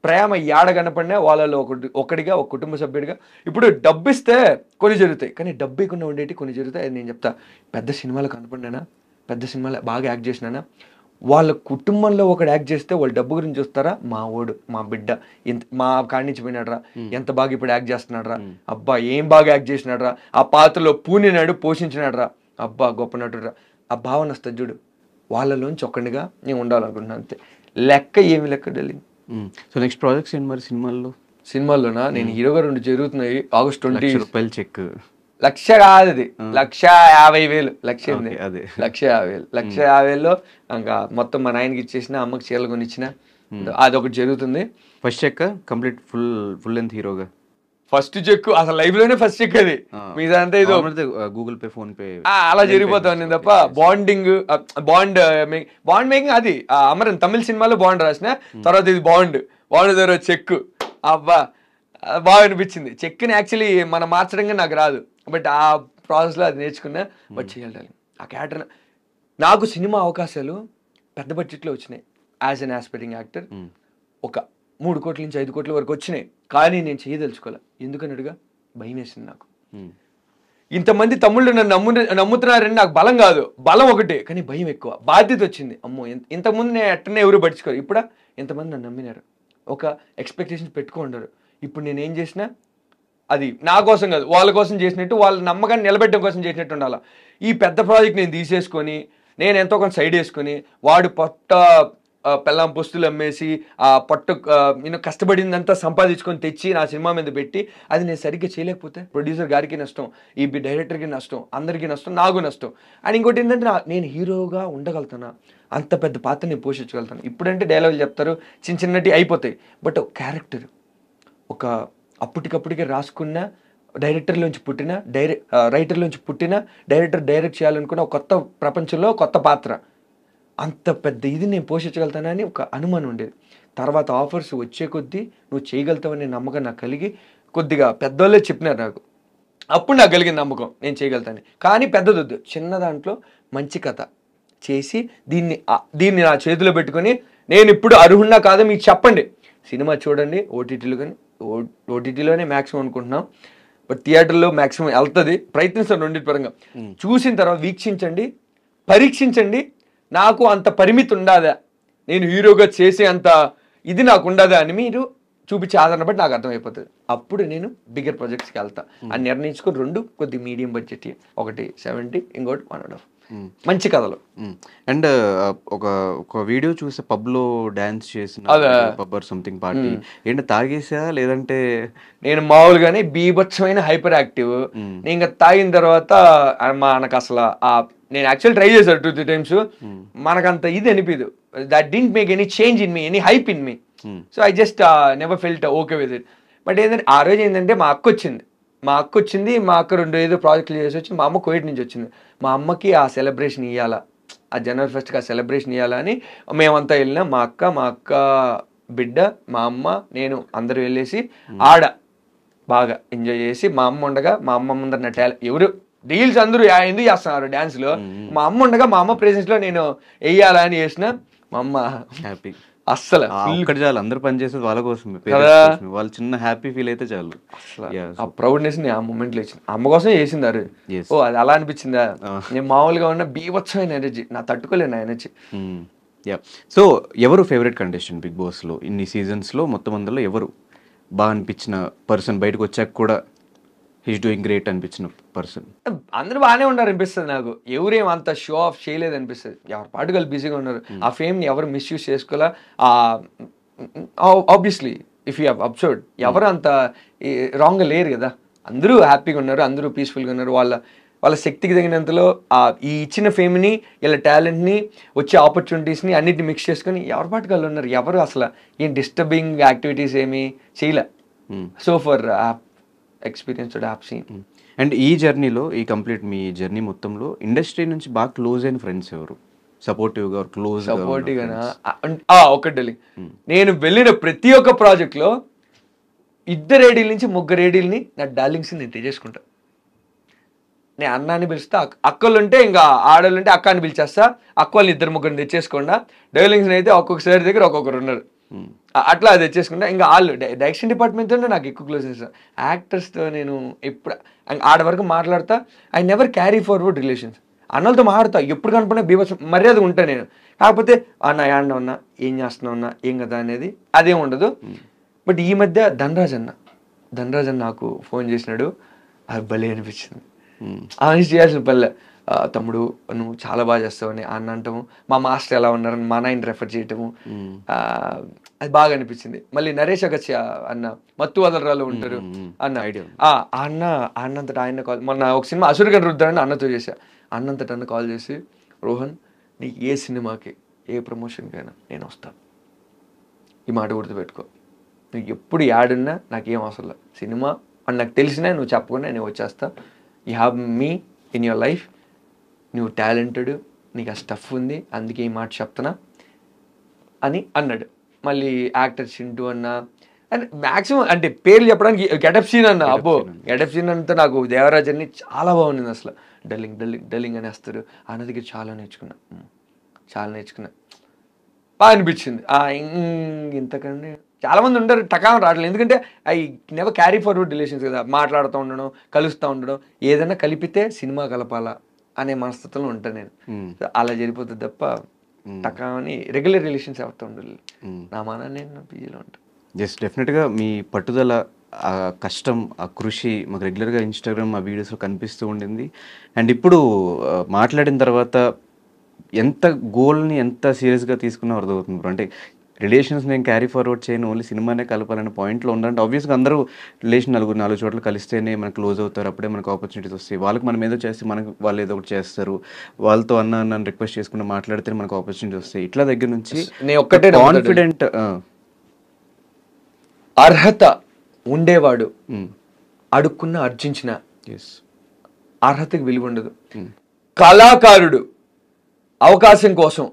ప్రేమ ఏడ కనపడినా వాళ్ళలో ఒకటి ఒకటిగా ఒక కుటుంబ సభ్యుడిగా ఇప్పుడు డబ్బు ఇస్తే కొన్ని జరుగుతాయి కానీ డబ్బు ఇకుండా ఉండేటి కొన్ని జరుగుతాయి నేను చెప్తా పెద్ద సినిమాలో కనపడినా పెద్ద సినిమాలో బాగా యాక్ట్ చేసినానా వాళ్ళ కుటుంబంలో ఒకడు యాక్ట్ చేస్తే వాళ్ళ డబ్బు గురించి చూస్తారా మా ఓడు మా బిడ్డ ఇంత మా కాడి నుంచి పోయినాడరా ఎంత బాగా ఇప్పుడు యాక్ట్ చేస్తున్నాడరా అబ్బా ఏం బాగా యాక్ట్ చేసినాడరా ఆ పాత్రలో పూనినాడు పోషించినాడరా అబ్బా గొప్ప రా ఆ భావన స్తజ్జుడు చూడు వాళ్ళలోంచి ఒక్కడిగా నేను ఉండాలనుకుంటున్నాను అంతే లెక్క ఏమి లెక్క డెలింగ్ సో నెక్స్ట్ ప్రాజెక్ట్స్ ఏంటి మరి సినిమాల్లో సినిమాల్లోనా నేను హీరోగా రెండు జరుగుతున్నాయి ఆగస్ట్ ట్వంటీ రూపాయలు చెక్ లక్ష కాదు అది లక్ష యాభై వేలు లక్ష అదే లక్ష యాభై వేలు లక్ష యాభై వేలలో ఇంకా మొత్తం మా నాయనకి ఇచ్చేసిన అమ్మకి చీరలు కొనిచ్చిన అది ఒకటి జరుగుతుంది ఫస్ట్ చెక్క కంప్లీట్ ఫుల్ ఫుల్ లెంత్ హీరోగా ఫస్ట్ చెక్ అసలు లైఫ్ లోనే ఫస్ట్ చెక్ అది మీదంతా ఏదో గూగుల్ పే ఫోన్ పే అలా జరిగిపోతాం నేను తప్ప బాండింగ్ బాండ్ బాండ్ మేకింగ్ అది అమరన్ తమిళ సినిమాలో బాండ్ రాసిన hmm. తర్వాత ఇది బాండ్ బాండ్ దగ్గర చెక్ అబ్బా బాగా అనిపించింది ని యాక్చువల్లీ మనం మార్చడంగా నాకు రాదు బట్ ఆ ప్రాసెస్లో అది నేర్చుకున్నా బట్ hmm. చేయాలి ఆ క్యారెక్టర్ నాకు సినిమా అవకాశాలు పెద్ద బడ్జెట్లో వచ్చినాయి యాజ్ అన్ ఆస్పిరింగ్ యాక్టర్ ఒక మూడు కోట్ల నుంచి ఐదు కోట్ల వరకు వచ్చినాయి కానీ నేను చేయదలుచుకోలే ఎందుకని అడుగా భయం వేసింది నాకు ఇంతమంది తమ్ముళ్ళు నన్ను నమ్ము నమ్ముతున్నారని నాకు బలం కాదు బలం ఒకటే కానీ భయం ఎక్కువ బాధ్యత వచ్చింది అమ్మో ఇంతకుముందు నేను ఎట్టనే ఎవరు పడుచుకోరు ఇప్పుడు ఇంతమంది నన్ను నమ్మినారు ఒక ఎక్స్పెక్టేషన్ పెట్టుకుంటారు ఇప్పుడు నేనేం చేసినా అది నా కోసం కాదు వాళ్ళ కోసం చేసినట్టు వాళ్ళ నమ్మకాన్ని నిలబెట్టడం కోసం చేసినట్టు ఉండాలి ఈ పెద్ద ప్రాజెక్ట్ నేను తీసేసుకొని నేను ఎంతో కొంత సైడ్ వేసుకొని వాడు పొట్ట పెళ్ళాం పుస్తులు అమ్మేసి ఆ పట్టు నేను కష్టపడిందంతా సంపాదించుకొని తెచ్చి నా సినిమా మీద పెట్టి అది నేను సరిగ్గా చేయలేకపోతే ప్రొడ్యూసర్ గారికి నష్టం ఈ డైరెక్టర్కి నష్టం అందరికీ నష్టం నాకు నష్టం అండ్ ఇంకోటి ఏంటంటే నేను హీరోగా ఉండగలుగుతానా అంత పెద్ద పాత్ర నేను పోషించగలుగుతాను ఇప్పుడంటే డైలాగులు చెప్తారు చిన్న చిన్నటి అయిపోతాయి బట్ క్యారెక్టర్ ఒక అప్పటికప్పటికే రాసుకున్న డైరెక్టర్లోంచి పుట్టిన డైరె రైటర్లోంచి పుట్టిన డైరెక్టర్ డైరెక్ట్ చేయాలనుకున్న కొత్త ప్రపంచంలో కొత్త పాత్ర అంత పెద్ద ఇది నేను పోషించగలుగుతానని ఒక అనుమానం ఉండేది తర్వాత ఆఫర్స్ వచ్చే కొద్దీ నువ్వు చేయగలుగుతావనే నమ్మకం నాకు కలిగి కొద్దిగా పెద్దవాళ్ళే చెప్పినారు నాకు అప్పుడు నాకు కలిగిన నమ్మకం నేను చేయగలుగుతాను కానీ పెద్దదొద్దు చిన్న దాంట్లో మంచి కథ చేసి దీన్ని దీన్ని నా చేతిలో పెట్టుకొని నేను ఇప్పుడు అర్హున్నా కాదో మీకు చెప్పండి సినిమా చూడండి ఓటీటీలో కానీ ఓటీటీలోనే మ్యాక్సిమం అనుకుంటున్నాం బట్ థియేటర్లో మ్యాక్సిమం వెళ్తుంది ప్రయత్నిస్తాను రెండింటి పరంగా చూసిన తర్వాత వీక్షించండి పరీక్షించండి నాకు అంత పరిమితి ఉండదా నేను హీరోగా చేసే అంత ఇది నాకు ఉండదా అని మీరు చూపించే ఆధారణ బట్టి నాకు అర్థమైపోతుంది అప్పుడు నేను బిగ్గర్ ప్రాజెక్ట్స్కి వెళ్తాను hmm. అని నిర్ణయించుకుని రెండు కొద్ది మీడియం బడ్జెట్ ఒకటి సెవెంటీ ఇంకోటి వన్ అండ్ హాఫ్ మంచి కథలు అండ్ ఒక ఒక వీడియో చూసి పబ్లో డాన్స్ చేసిన పబ్ సంథింగ్ పార్టీ ఏంటి తాగేసా లేదంటే నేను మామూలుగానే బీభత్సమైన హైపర్ యాక్టివ్ నేను ఇంకా తాగిన తర్వాత మనకు అసలు ఆ నేను యాక్చువల్ ట్రై చేశాను టూ త్రీ టైమ్స్ మనకంత ఇది అనిపిదు that didn't make any change in me any hype in me so I just never felt okay with it but ఏంటంటే ఆ రోజు ఏంటంటే మా అక్క వచ్చింది మా అక్క వచ్చింది మా అక్క రెండు ఏదో ప్రాజెక్టులు చేసి వచ్చి మా అమ్మ కోవిడ్ నుంచి వచ్చింది మా అమ్మకి ఆ సెలబ్రేషన్ ఇవ్వాలా ఆ జనవరి ఫస్ట్కి ఆ సెలబ్రేషన్ ఇవ్వాలా అని మేమంతా వెళ్ళినాం మా అక్క మా అక్క బిడ్డ మా అమ్మ నేను అందరూ వెళ్ళేసి ఆడ బాగా ఎంజాయ్ చేసి మా అమ్మ ఉండగా మా అమ్మ ముందర నటాల ఎవరు రీల్స్ అందరూ ఎందుకు చేస్తున్నారు డ్యాన్స్లో మా అమ్మ ఉండగా మా అమ్మ ప్రెసెన్స్లో నేను వెయ్యాలా అని చేసిన మా అమ్మ హ్యాపీ అస్సలు ఇక్కడ చాలు అందరు పని చేసేది వాళ్ళ కోసం వాళ్ళు చిన్న హ్యాపీ ఫీల్ అయితే చాలు ఆ ప్రౌడ్నెస్ ఆ మూమెంట్ లో ఇచ్చింది అమ్మ కోసం చేసింది అరే ఓ అది అలా అనిపించిందా నేను మామూలుగా ఉన్న బీవత్సమైన ఎనర్జీ నా తట్టుకోలేను ఎనర్జీ యా సో ఎవరు ఫేవరెట్ కంటెస్టెంట్ బిగ్ బాస్ లో ఇన్ని సీజన్స్లో మొత్తం అందులో ఎవరు బాగా అనిపించిన పర్సన్ బయటకు వచ్చాక కూడా హీస్ డూయింగ్ గ్రేట్ అనిపించిన పర్సన్ అందరూ బాగానే ఉన్నారు అనిపిస్తుంది నాకు ఎవరేం అంత షో ఆఫ్ చేయలేదు అనిపిస్తుంది ఎవరి కలిపి బిజీగా ఉన్నారు hmm. ఆ ఫేమ్ని ఎవరు మిస్యూజ్ చేసుకోలే ఆబ్వియస్లీ ఇఫ్ యూ అబ్సర్డ్ ఎవరు అంత రాంగ్ లేరు కదా అందరూ హ్యాపీగా ఉన్నారు అందరూ పీస్ఫుల్గా ఉన్నారు వాళ్ళ వాళ్ళ శక్తికి తగినంతలో ఈ ఇచ్చిన ఫేమ్ని వీళ్ళ టాలెంట్ని వచ్చే ఆపర్చునిటీస్ని అన్నిటిని మిక్స్ చేసుకొని ఎవరి పాటు వాళ్ళు ఉన్నారు ఎవరు అసలు ఏం డిస్టర్బింగ్ యాక్టివిటీస్ ఏమి చేయలే so hmm. For experienced apps and ఈ జర్నీలో ఈ కంప్లీట్ మీ జర్నీ మొత్తంలో ఇండస్ట్రీ నుంచి బాగా క్లోజ్ అయిన ఫ్రెండ్స్ ఎవరు సపోర్టివ్గా క్లోజ్ సపోర్టివ్గా ఒకటి నేను వెళ్ళిన ప్రతి ఒక్క ప్రాజెక్ట్లో ఇద్దరు ఏడీల నుంచి ముగ్గురు ఏడీల్ని నా డార్లింగ్స్ని నేను తెచ్చేసుకుంటా నేను అన్నాన్ని పిలుస్తా అక్కలు ఉంటే ఇంకా ఆడవాళ్ళు ఉంటే అక్కని పిలిచేస్తా అక్కల్ని ఇద్దరు ముగ్గురిని తెచ్చేసుకోండా డైలింగ్స్ని అయితే ఒక్కొక్కసారి దగ్గర ఒక్కొక్కరు ఉన్నారు అట్లా అది తెచ్చేసుకుంటే ఇంకా వాళ్ళు డైరెక్షన్ డిపార్ట్మెంట్తోనే నాకు ఎక్కువ క్లోజ్నెస్ యాక్టర్స్తో నేను ఎప్పుడు ఆడ వరకు మాట్లాడతా I never carry forward relations అన్నలతో మాట్లాడతా ఎప్పుడు కనపడినా బీభత్స మర్యాద ఉంటా నేను కాకపోతే అన్న యాండ ఉన్నా ఏం చేస్తున్నా ఉన్నా ఏం కదా అనేది అదేం ఉండదు బట్ ఈ మధ్య ధనరాజ్ అన్న ధనరాజ్ అన్న నాకు ఫోన్ చేసినాడు అది భలే అనిపించింది ఆయన చేయాల్సిన పల్లె తమ్ముడు నువ్వు చాలా బాగా చేస్తావు అని అన్న అంటాము మా మాస్టర్ ఎలా ఉన్నారని మా నాయన రెఫర్ చేయటము అది బాగా అనిపించింది మళ్ళీ నరేష్ అగత్య అన్న మత్తు వదలరాలు ఉంటారు అన్న ఆ అన్న అన్నంతట ఆయన కాల్ మొన్న ఒక సినిమా అసురుగన్ అని అన్నతో చేశా అన్నంతట అన్న కాల్ చేసి రోహన్ నీకు ఏ సినిమాకి ఏ ప్రమోషన్కైనా నేను వస్తాను ఈ మాట గుర్తుపెట్టుకో నువ్వు ఎప్పుడు యాడున్నా ఏం అవసరం లేదు సినిమా అని నాకు తెలిసినా నువ్వు చెప్పకుండా నేను వచ్చేస్తా you have me in your life నువ్వు టాలెంటెడ్ నీకు ఆ స్టఫ్ ఉంది అందుకే ఈ మాట చెప్తున్నా అని అన్నాడు మళ్ళీ యాక్టర్ చింటూ అన్న అండ్ మ్యాక్సిమం అంటే పేర్లు చెప్పడానికి గెటప్ సీన్ అన్న అబ్బో గెటప్ సీన్ అంతా నాకు దేవరాజ్ అన్ని చాలా బాగుండింది అసలు డల్లింగ్ డల్లింగ్ డల్లింగ్ అని వస్తారు అన్నదికి చాలా నేర్చుకున్నా చాలా నేర్చుకున్నా బాగా అనిపించింది ఇంతకంటే చాలామంది ఉంటారు టకా రావట్లేదు ఎందుకంటే I never carry forward relations కదా మాట్లాడుతూ ఉండడం కలుస్తూ ఉండడం ఏదైనా కలిపితే సినిమా కలపాలా అనే మనస్తత్వంలో ఉంటాను నేను అలా జరిగిపోతుంది తప్ప Mm. తక్కువని రెగ్యులర్ రిలేషన్స్ ఎవరితో ఉండాలి mm. నా మాన నేను పీజీలో ఉంటాను జస్ట్ డెఫినెట్గా మీ పట్టుదల ఆ కష్టం ఆ కృషి మాకు రెగ్యులర్గా ఇన్స్టాగ్రామ్ ఆ వీడియోస్లో కనిపిస్తూ ఉండింది అండ్ ఇప్పుడు మాట్లాడిన తర్వాత ఎంత గోల్ని ఎంత సీరియస్గా తీసుకున్నా అర్థమవుతుంది బ్రో అంటే రిలేషన్స్ నేను క్యారీ ఫార్వర్డ్ చేయను ఓన్లీ సినిమానే కలపాలనే పాయింట్లో ఉందంటే ఆబ్వియస్గా అందరూ రిలేషన్ నలుగురు నాలుగు చోట్ల కలిస్తేనే మనకు క్లోజ్ అవుతారు అప్పుడే మనకు ఆపర్చునిటీస్ వస్తాయి వాళ్ళకి మనం ఏదో చేస్తే మనకు వాళ్ళు ఏదో ఒకటి చేస్తారు వాళ్ళతో అన్న నన్ను రిక్వెస్ట్ చేసుకుని మాట్లాడితే మనకు ఆపర్చునిటీ వస్తాయి ఇట్లా దగ్గర నుంచి నేను ఒక్కటే కాన్ఫిడెంట్ అర్హత ఉండేవాడు hmm. అడుక్కున్న అర్జించిన అర్హతకి విలువ ఉండదు hmm. కళాకారుడు అవకాశం కోసం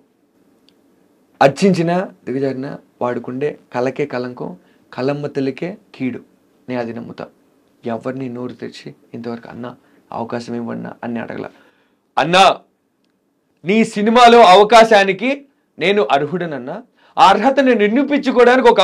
అర్చించిన దిగజారిన వాడుకుండే కలకే కలంకం కలమ్మ తల్లికే కీడు నేను అది నమ్ముతా ఎవరిని నోరు తెచ్చి ఇంతవరకు అన్న అవకాశం ఇవ్వన్నా అన్ని అడగల అన్నా నీ సినిమాలో అవకాశానికి నేను అర్హుడనన్నా అర్హతను నిరూపించుకోవడానికి ఒక